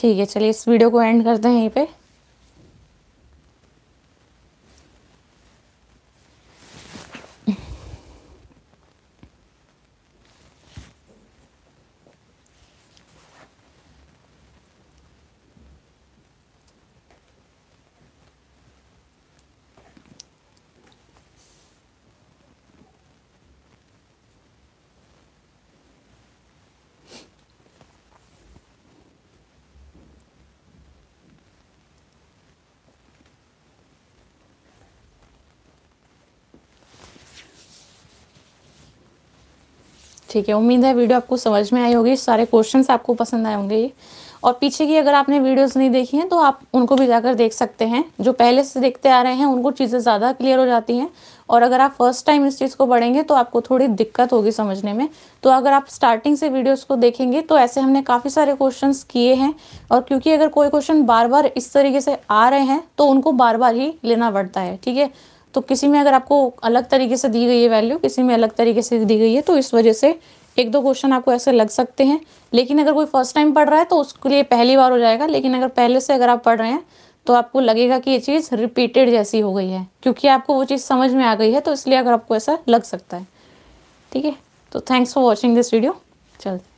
Speaker 1: ठीक है चलिए इस वीडियो को एंड करते हैं यहीं पे ठीक है उम्मीद है वीडियो आपको समझ में आई होगी सारे क्वेश्चंस आपको पसंद आए होंगे ये और पीछे की अगर आपने वीडियोस नहीं देखी हैं तो आप उनको भी जाकर देख सकते हैं जो पहले से देखते आ रहे हैं उनको चीज़ें ज़्यादा क्लियर हो जाती हैं और अगर आप फर्स्ट टाइम इस चीज़ को पढ़ेंगे तो आपको थोड़ी दिक्कत होगी समझने में तो अगर आप स्टार्टिंग से वीडियोस को देखेंगे तो ऐसे हमने काफ़ी सारे क्वेश्चन किए हैं और क्योंकि अगर कोई क्वेश्चन बार बार इस तरीके से आ रहे हैं तो उनको बार बार ही लेना पड़ता है ठीक है तो किसी में अगर आपको अलग तरीके से दी गई है वैल्यू किसी में अलग तरीके से दी गई है तो इस वजह से एक दो क्वेश्चन आपको ऐसे लग सकते हैं लेकिन अगर कोई फर्स्ट टाइम पढ़ रहा है तो उसके लिए पहली बार हो जाएगा लेकिन अगर पहले से अगर आप पढ़ रहे हैं तो आपको लगेगा कि ये चीज़ रिपीटेड जैसी हो गई है क्योंकि आपको वो चीज़ समझ में आ गई है तो इसलिए अगर आपको ऐसा लग सकता है ठीक है तो thanks for watching this video चलते